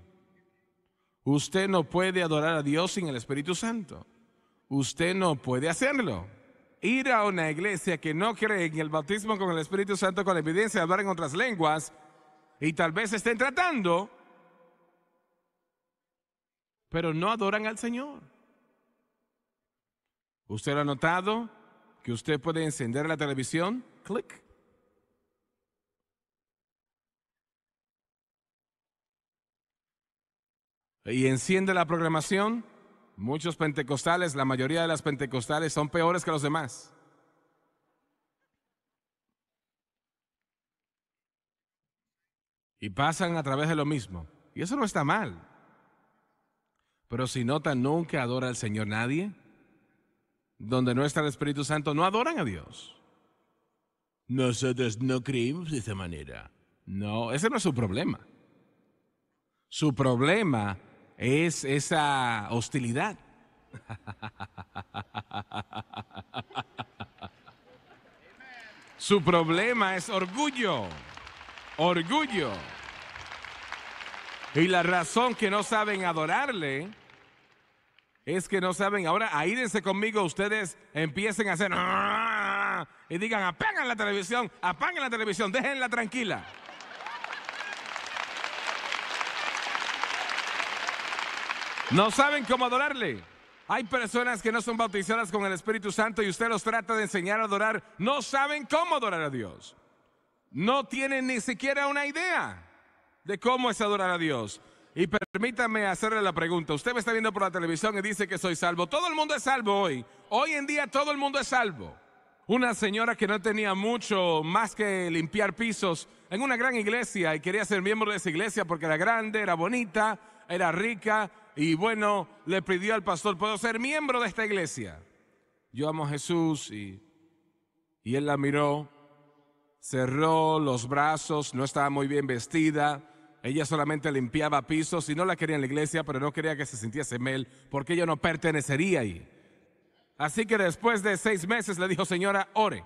Usted no puede adorar a Dios sin el Espíritu Santo. Usted no puede hacerlo. Ir a una iglesia que no cree en el bautismo con el Espíritu Santo con la evidencia de hablar en otras lenguas y tal vez estén tratando pero no adoran al Señor. ¿Usted lo ha notado? Que usted puede encender la televisión, clic. Y enciende la programación. Muchos pentecostales, la mayoría de las pentecostales son peores que los demás. Y pasan a través de lo mismo. Y eso no está mal. Pero si nota, nunca adora al Señor nadie. Donde no está el Espíritu Santo, no adoran a Dios. Nosotros no creemos de esa manera. No, ese no es su problema. Su problema es esa hostilidad. su problema es orgullo. Orgullo. Y la razón que no saben adorarle es que no saben. Ahora aídense conmigo, ustedes empiecen a hacer y digan, apagan la televisión, apagan la televisión, déjenla tranquila. No saben cómo adorarle. Hay personas que no son bautizadas con el Espíritu Santo y usted los trata de enseñar a adorar. No saben cómo adorar a Dios. No tienen ni siquiera una idea de cómo es adorar a Dios. Y permítame hacerle la pregunta. Usted me está viendo por la televisión y dice que soy salvo. Todo el mundo es salvo hoy. Hoy en día todo el mundo es salvo. Una señora que no tenía mucho más que limpiar pisos en una gran iglesia y quería ser miembro de esa iglesia porque era grande, era bonita, era rica y bueno, le pidió al pastor, puedo ser miembro de esta iglesia. Yo amo a Jesús y, él la miró, cerró los brazos, no estaba muy bien vestida ella solamente limpiaba pisos y no la quería en la iglesia, pero no quería que se sintiese mal porque ella no pertenecería ahí. Así que después de seis meses le dijo, señora, ore.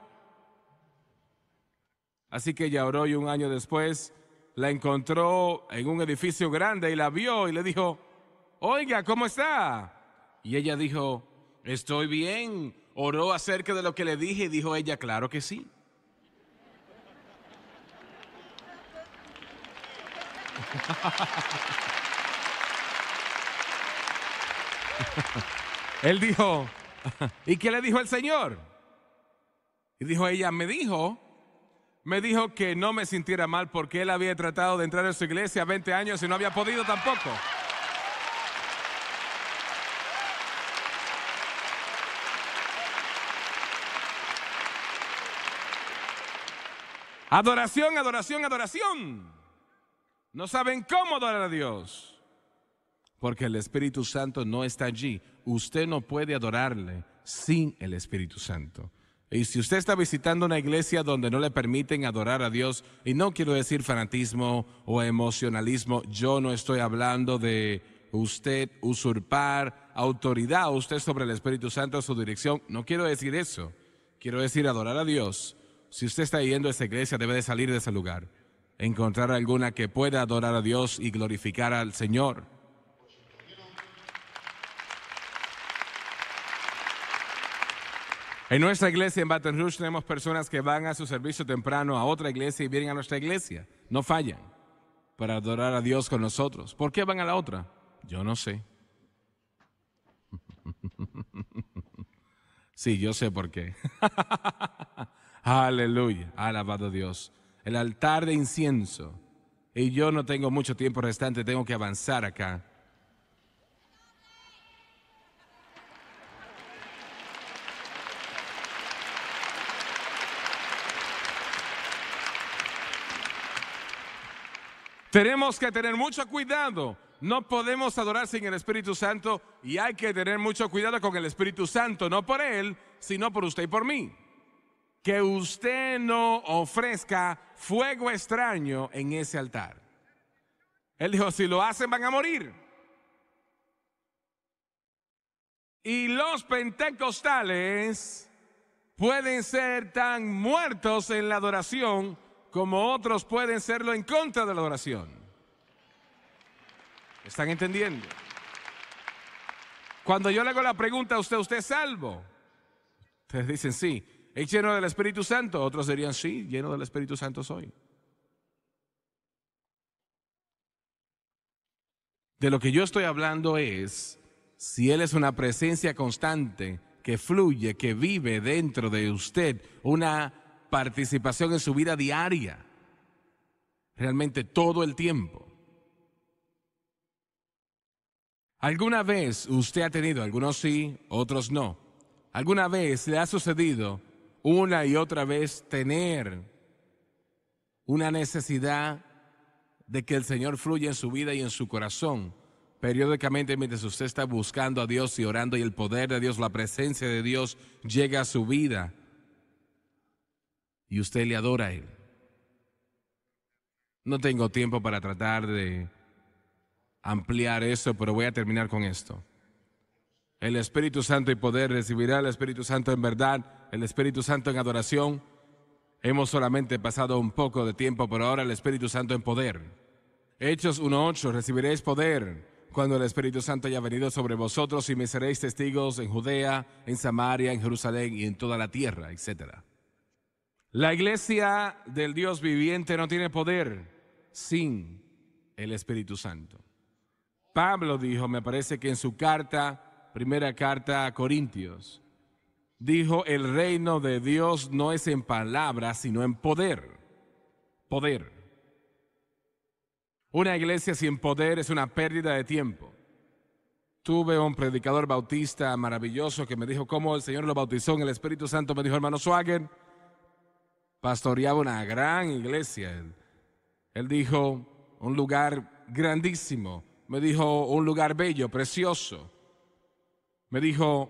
Así que ella oró y un año después la encontró en un edificio grande y la vio y le dijo, oiga, ¿cómo está? Y ella dijo, estoy bien. Oró acerca de lo que le dije y dijo ella, claro que sí. Él dijo, ¿y qué le dijo el Señor? Y dijo ella, me dijo, me dijo que no me sintiera mal porque él había tratado de entrar en su iglesia 20 años y no había podido tampoco. Adoración, adoración, adoración. No saben cómo adorar a Dios. Porque el Espíritu Santo no está allí. Usted no puede adorarle sin el Espíritu Santo. Y si usted está visitando una iglesia donde no le permiten adorar a Dios, y no quiero decir fanatismo o emocionalismo, yo no estoy hablando de usted usurpar autoridad usted sobre el Espíritu Santo, su dirección, no quiero decir eso. Quiero decir adorar a Dios. Si usted está yendo a esa iglesia, debe de salir de ese lugar encontrar alguna que pueda adorar a Dios y glorificar al Señor. En nuestra iglesia en Baton Rouge tenemos personas que van a su servicio temprano a otra iglesia y vienen a nuestra iglesia. No fallan para adorar a Dios con nosotros. ¿Por qué van a la otra? Yo no sé. Sí, yo sé por qué. Aleluya. Alabado Dios el altar de incienso. Y yo no tengo mucho tiempo restante, tengo que avanzar acá. Tenemos que tener mucho cuidado. No podemos adorar sin el Espíritu Santo y hay que tener mucho cuidado con el Espíritu Santo, no por Él, sino por usted y por mí. Que usted no ofrezca fuego extraño en ese altar. Él dijo, si lo hacen van a morir. Y los pentecostales pueden ser tan muertos en la adoración como otros pueden serlo en contra de la adoración. ¿Están entendiendo? Cuando yo le hago la pregunta a usted, ¿usted es salvo? Ustedes dicen sí es lleno del Espíritu Santo. Otros dirían, sí, lleno del Espíritu Santo soy. De lo que yo estoy hablando es, si Él es una presencia constante que fluye, que vive dentro de usted, una participación en su vida diaria, realmente todo el tiempo. ¿Alguna vez usted ha tenido, algunos sí, otros no? ¿Alguna vez le ha sucedido una y otra vez tener una necesidad de que el Señor fluya en su vida y en su corazón. Periódicamente, mientras usted está buscando a Dios y orando y el poder de Dios, la presencia de Dios llega a su vida y usted le adora a Él. No tengo tiempo para tratar de ampliar eso, pero voy a terminar con esto el Espíritu Santo y poder, recibirá el Espíritu Santo en verdad, el Espíritu Santo en adoración. Hemos solamente pasado un poco de tiempo, pero ahora el Espíritu Santo en poder. Hechos 1.8, recibiréis poder cuando el Espíritu Santo haya venido sobre vosotros y me seréis testigos en Judea, en Samaria, en Jerusalén y en toda la tierra, etc. La iglesia del Dios viviente no tiene poder sin el Espíritu Santo. Pablo dijo, me parece que en su carta, primera carta a Corintios, dijo, el reino de Dios no es en palabras, sino en poder. Poder. Una iglesia sin poder es una pérdida de tiempo. Tuve un predicador bautista maravilloso que me dijo cómo el Señor lo bautizó en el Espíritu Santo. Me dijo, hermano Swagger, pastoreaba una gran iglesia. él dijo, un lugar grandísimo. Me dijo, un lugar bello, precioso me dijo,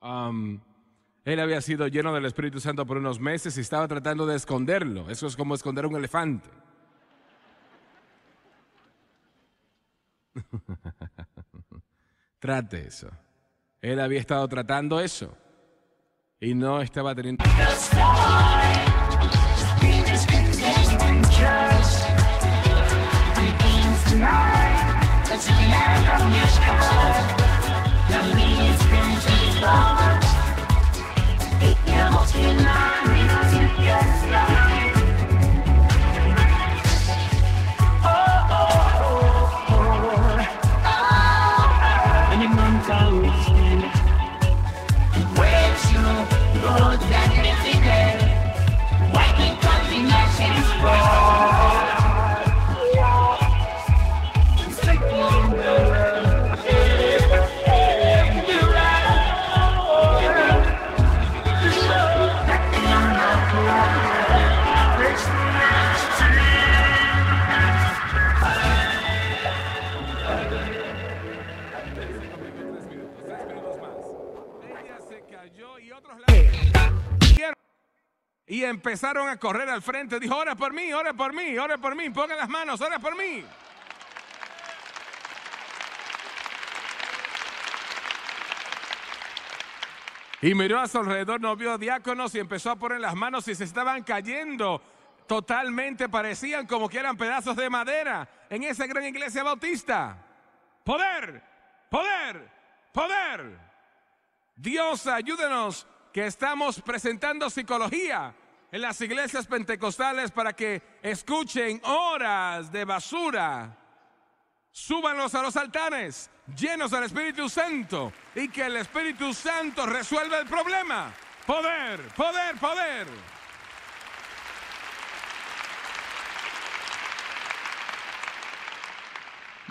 él había sido lleno del Espíritu Santo por unos meses y estaba tratando de esconderlo. Eso es como esconder un elefante. Trate eso. Él había estado tratando eso y no estaba teniendo... Mami, it's crunchy, baba. Digamos que nada. y empezaron a correr al frente. Dijo, ora por mí, ora por mí, ora por mí, pongan las manos, ora por mí. Y miró a su alrededor, no vio diáconos y empezó a poner las manos y se estaban cayendo totalmente, parecían como que eran pedazos de madera en esa gran iglesia bautista. Poder, poder, poder. Dios, ayúdenos que estamos presentando psicología en las iglesias pentecostales para que escuchen horas de basura. Súbanlos a los altares, llenos del Espíritu Santo, y que el Espíritu Santo resuelva el problema. Poder, poder, poder.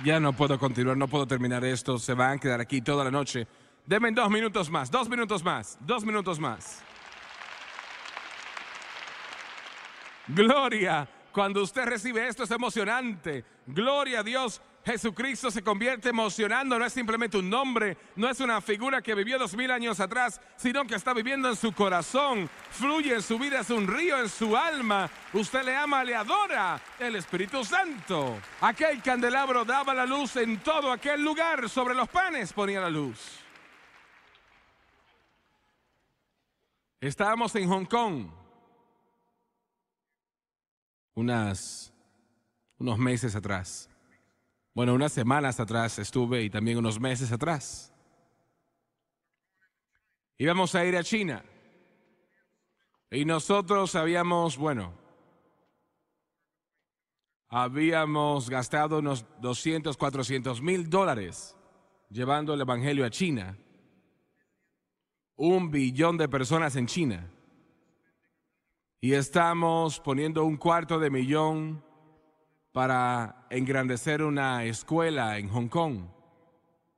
Ya no puedo continuar, no puedo terminar esto. Se van a quedar aquí toda la noche. Denme dos minutos más, dos minutos más, dos minutos más. Gloria. Cuando usted recibe esto es emocionante. Gloria a Dios. Jesucristo se convierte emocionando, no es simplemente un nombre, no es una figura que vivió dos mil años atrás, sino que está viviendo en su corazón, fluye en su vida, es un río en su alma. Usted le ama, le adora el Espíritu Santo. Aquel candelabro daba la luz en todo aquel lugar, sobre los panes ponía la luz. Estábamos en Hong Kong unas, unos meses atrás. Bueno, unas semanas atrás estuve y también unos meses atrás. Íbamos a ir a China. Y nosotros habíamos, bueno, habíamos gastado unos 200, 400 mil dólares llevando el Evangelio a China. Un billón de personas en China y estamos poniendo un cuarto de millón para engrandecer una escuela en Hong Kong.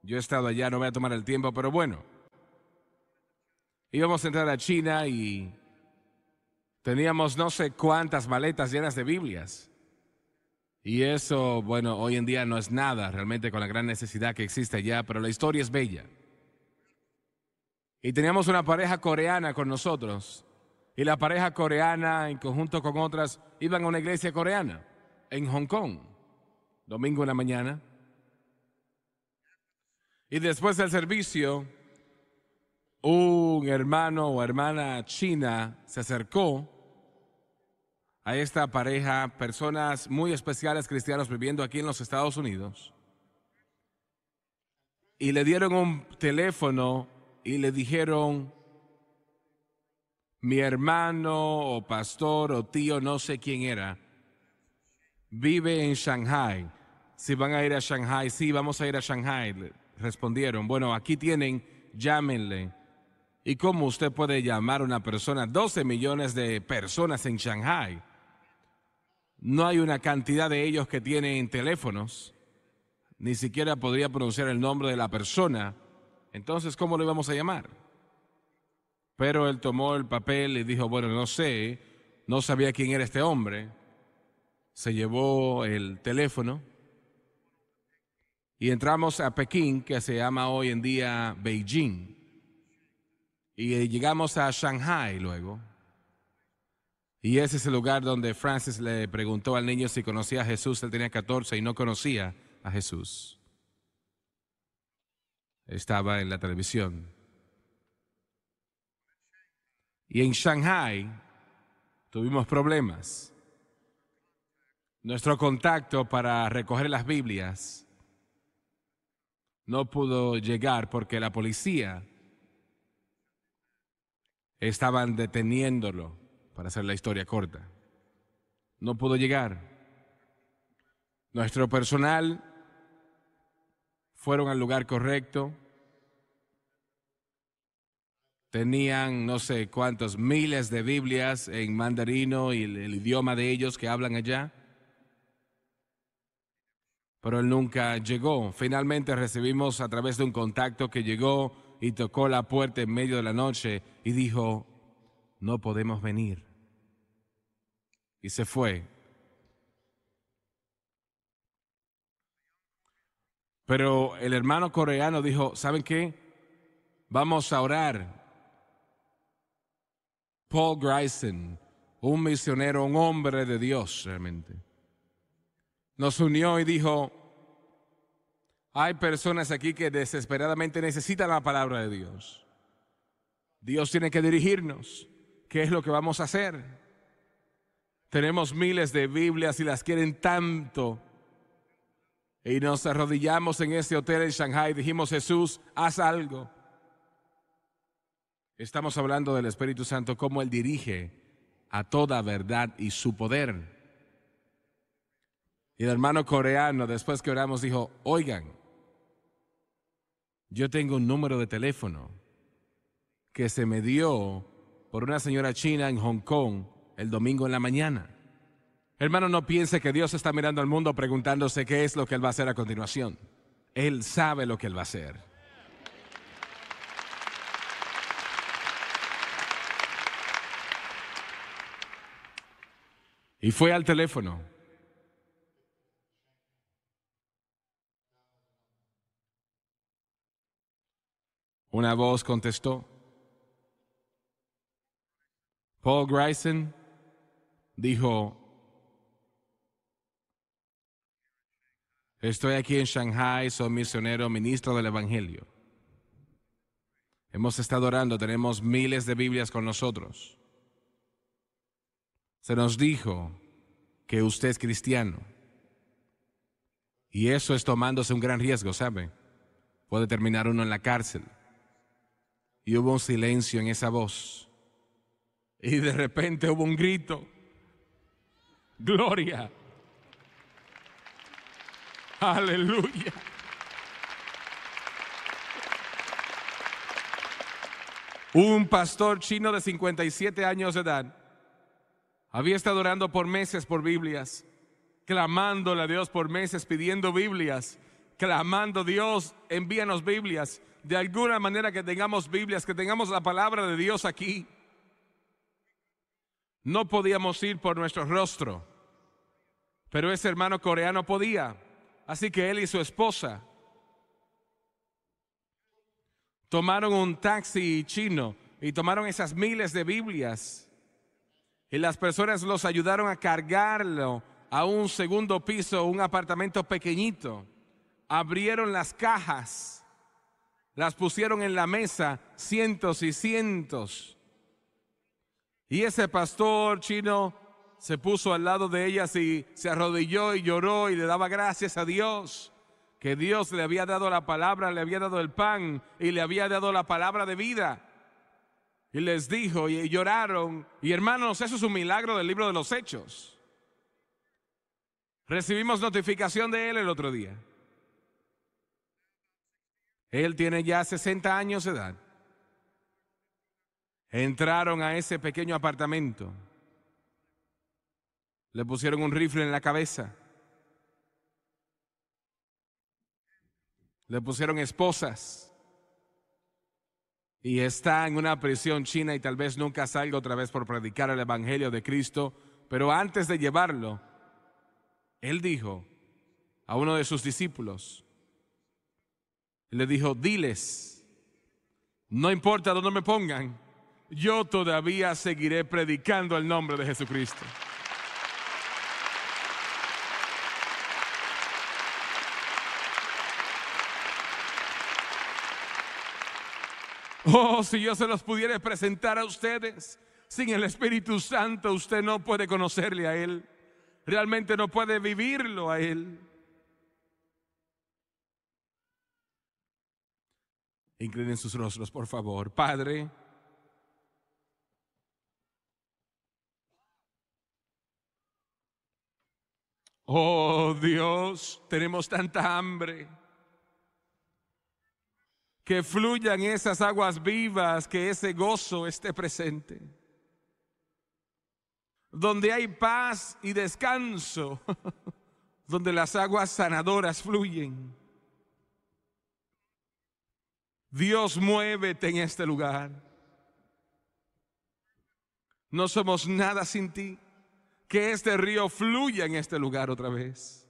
Yo he estado allá, no voy a tomar el tiempo, pero bueno. Íbamos a entrar a China y teníamos no sé cuántas maletas llenas de Biblias. Y eso, bueno, hoy en día no es nada realmente con la gran necesidad que existe allá, pero la historia es bella. Y teníamos una pareja coreana con nosotros y la pareja coreana, en conjunto con otras, iban a una iglesia coreana en Hong Kong, domingo en la mañana. Y después del servicio, un hermano o hermana china se acercó a esta pareja, personas muy especiales cristianos viviendo aquí en los Estados Unidos, y le dieron un teléfono y le dijeron, mi hermano o pastor o tío, no sé quién era, vive en Shanghai. Si van a ir a Shanghai, sí, vamos a ir a Shanghai. Respondieron, bueno, aquí tienen, llámenle. ¿Y cómo usted puede llamar a una persona? 12 millones de personas en Shanghai. No hay una cantidad de ellos que tienen teléfonos. Ni siquiera podría pronunciar el nombre de la persona. Entonces, ¿cómo le vamos a llamar? Pero él tomó el papel y dijo, bueno, no sé, no sabía quién era este hombre. Se llevó el teléfono y entramos a Pekín, que se llama hoy en día Beijing. Y llegamos a Shanghai luego. Y ese es el lugar donde Francis le preguntó al niño si conocía a Jesús. Él tenía 14 y no conocía a Jesús. Estaba en la televisión. Y en Shanghai tuvimos problemas. Nuestro contacto para recoger las Biblias no pudo llegar porque la policía estaban deteniéndolo, para hacer la historia corta. No pudo llegar. Nuestro personal fueron al lugar correcto, tenían no sé cuántos miles de Biblias en mandarino y el, idioma de ellos que hablan allá. Pero él nunca llegó. Finalmente recibimos a través de un contacto que llegó y tocó la puerta en medio de la noche y dijo, no podemos venir. Y se fue. Pero el hermano coreano dijo, ¿saben qué? Vamos a orar Paul Grayson, un misionero, un hombre de Dios realmente, nos unió y dijo, hay personas aquí que desesperadamente necesitan la palabra de Dios. Dios tiene que dirigirnos. ¿Qué es lo que vamos a hacer? Tenemos miles de Biblias y las quieren tanto. Y nos arrodillamos en ese hotel en Shanghai y dijimos, Jesús, haz algo. Estamos hablando del Espíritu Santo, cómo Él dirige a toda verdad y su poder. Y el hermano coreano, después que oramos, dijo, oigan, yo tengo un número de teléfono que se me dio por una señora china en Hong Kong el domingo en la mañana. Hermano, no piense que Dios está mirando al mundo preguntándose qué es lo que Él va a hacer a continuación. Él sabe lo que Él va a hacer. y fue al teléfono. Una voz contestó. Paul Grayson dijo, estoy aquí en Shanghai, soy misionero, ministro del Evangelio. Hemos estado orando, tenemos miles de Biblias con nosotros se nos dijo que usted es cristiano. Y eso es tomándose un gran riesgo, ¿sabe? Puede terminar uno en la cárcel. Y hubo un silencio en esa voz. Y de repente hubo un grito. Gloria. Aleluya. Un pastor chino de 57 años de edad había estado orando por meses por Biblias, clamándole a Dios por meses, pidiendo Biblias, clamando Dios, envíanos Biblias, de alguna manera que tengamos Biblias, que tengamos la palabra de Dios aquí. No podíamos ir por nuestro rostro, pero ese hermano coreano podía, así que él y su esposa tomaron un taxi chino y tomaron esas miles de Biblias y las personas los ayudaron a cargarlo a un segundo piso, un apartamento pequeñito. Abrieron las cajas, las pusieron en la mesa, cientos y cientos. Y ese pastor chino se puso al lado de ellas y se arrodilló y lloró y le daba gracias a Dios, que Dios le había dado la palabra, le había dado el pan y le había dado la palabra de vida. Y les dijo, y lloraron. Y hermanos, eso es un milagro del libro de los Hechos. Recibimos notificación de él el otro día. Él tiene ya 60 años de edad. Entraron a ese pequeño apartamento. Le pusieron un rifle en la cabeza. Le pusieron esposas y está en una prisión china y tal vez nunca salga otra vez por predicar el Evangelio de Cristo, pero antes de llevarlo, él dijo a uno de sus discípulos, le dijo, diles, no importa dónde me pongan, yo todavía seguiré predicando el nombre de Jesucristo. Oh, si yo se los pudiera presentar a ustedes, sin el Espíritu Santo usted no puede conocerle a Él. Realmente no puede vivirlo a Él. Inclinen sus rostros, por favor. Padre, oh Dios, tenemos tanta hambre que fluyan esas aguas vivas, que ese gozo esté presente. Donde hay paz y descanso, donde las aguas sanadoras fluyen. Dios muévete en este lugar. No somos nada sin ti. Que este río fluya en este lugar otra vez.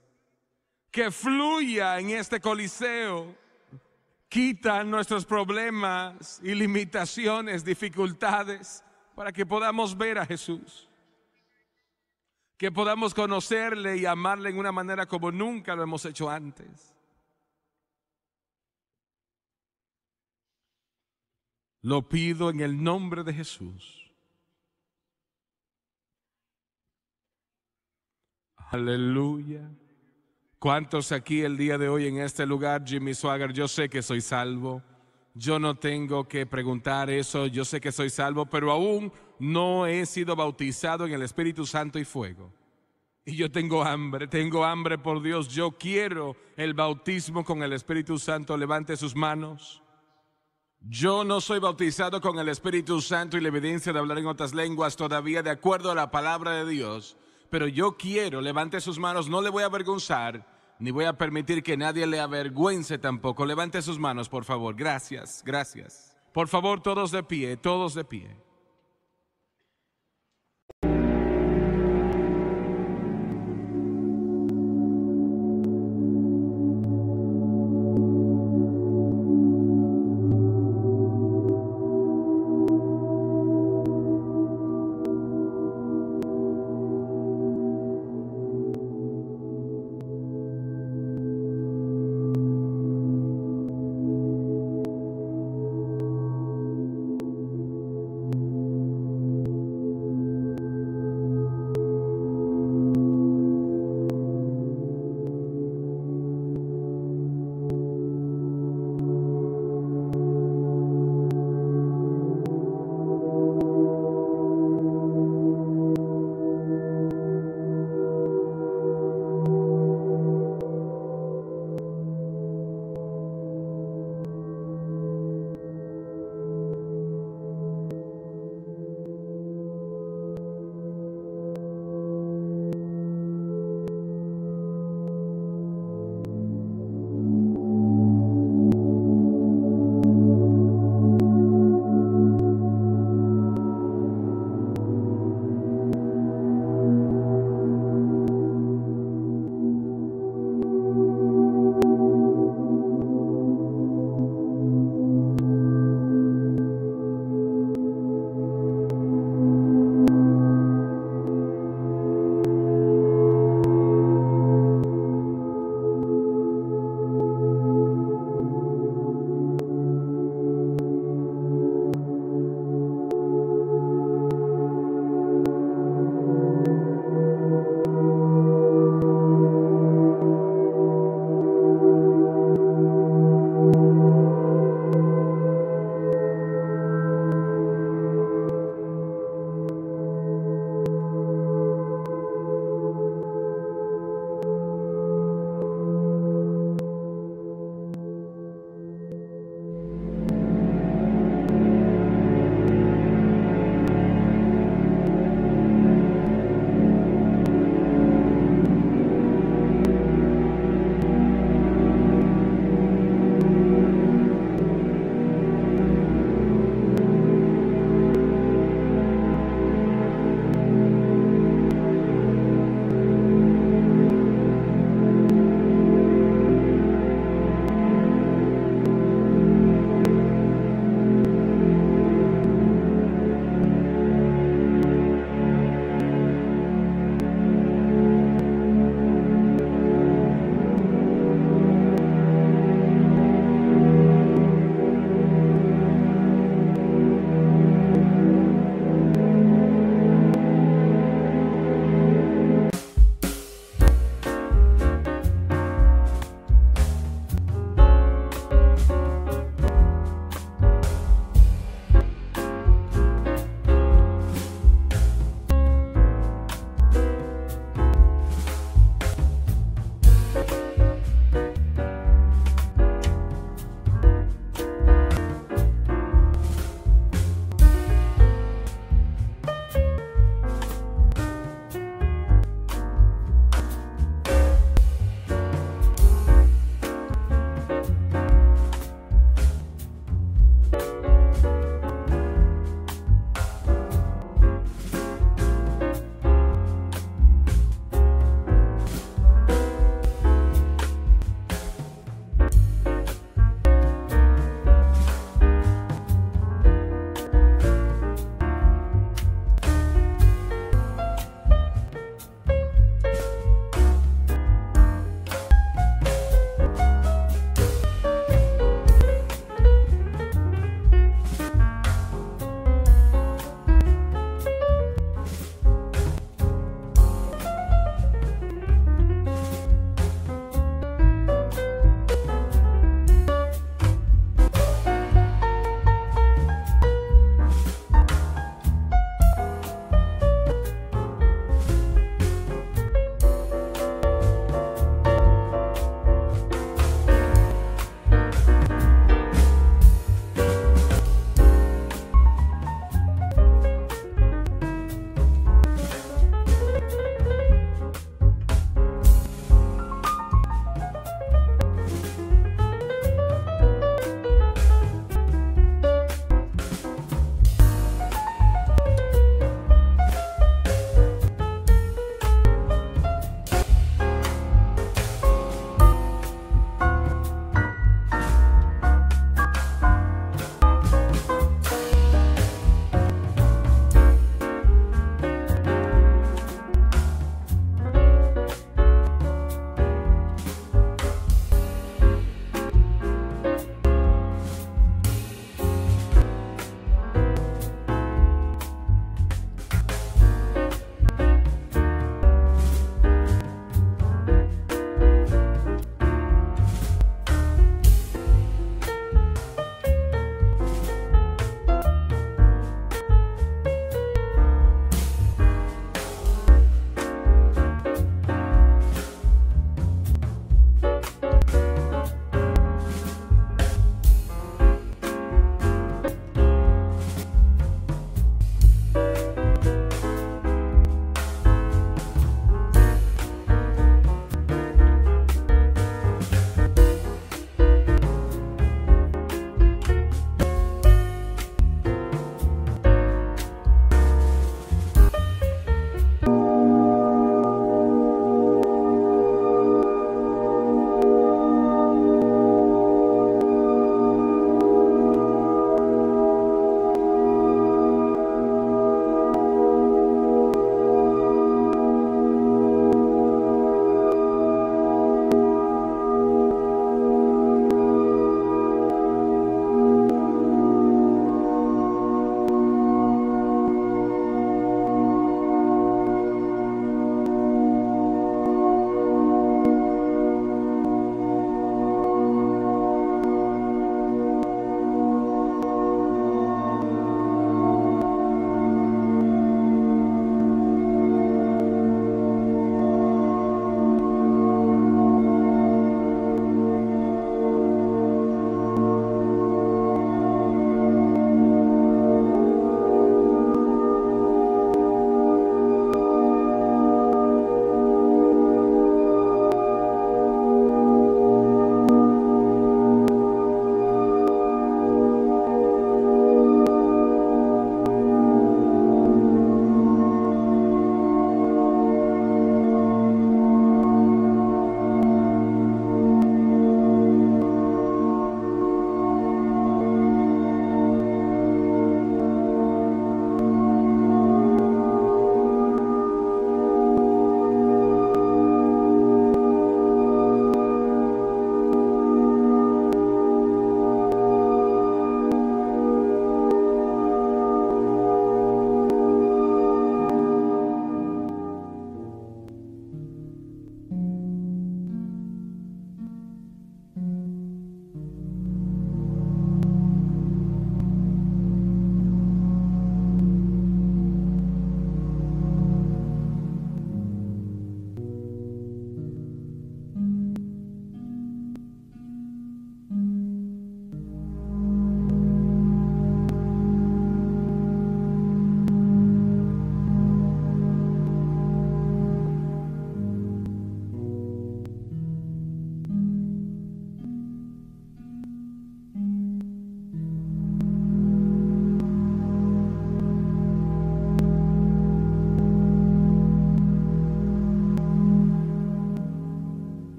Que fluya en este coliseo Quitan nuestros problemas y limitaciones, dificultades, para que podamos ver a Jesús, que podamos conocerle y amarle en una manera como nunca lo hemos hecho antes. Lo pido en el nombre de Jesús. Aleluya. ¿Cuántos aquí el día de hoy en este lugar, Jimmy Swagger? Yo sé que soy salvo. Yo no tengo que preguntar eso. Yo sé que soy salvo, pero aún no he sido bautizado en el Espíritu Santo y fuego. Y yo tengo hambre, tengo hambre por Dios. Yo quiero el bautismo con el Espíritu Santo. Levante sus manos. Yo no soy bautizado con el Espíritu Santo y la evidencia de hablar en otras lenguas todavía de acuerdo a la palabra de Dios pero yo quiero, levante sus manos, no le voy a avergonzar, ni voy a permitir que nadie le avergüence tampoco. Levante sus manos, por favor. Gracias, gracias. Por favor, todos de pie, todos de pie.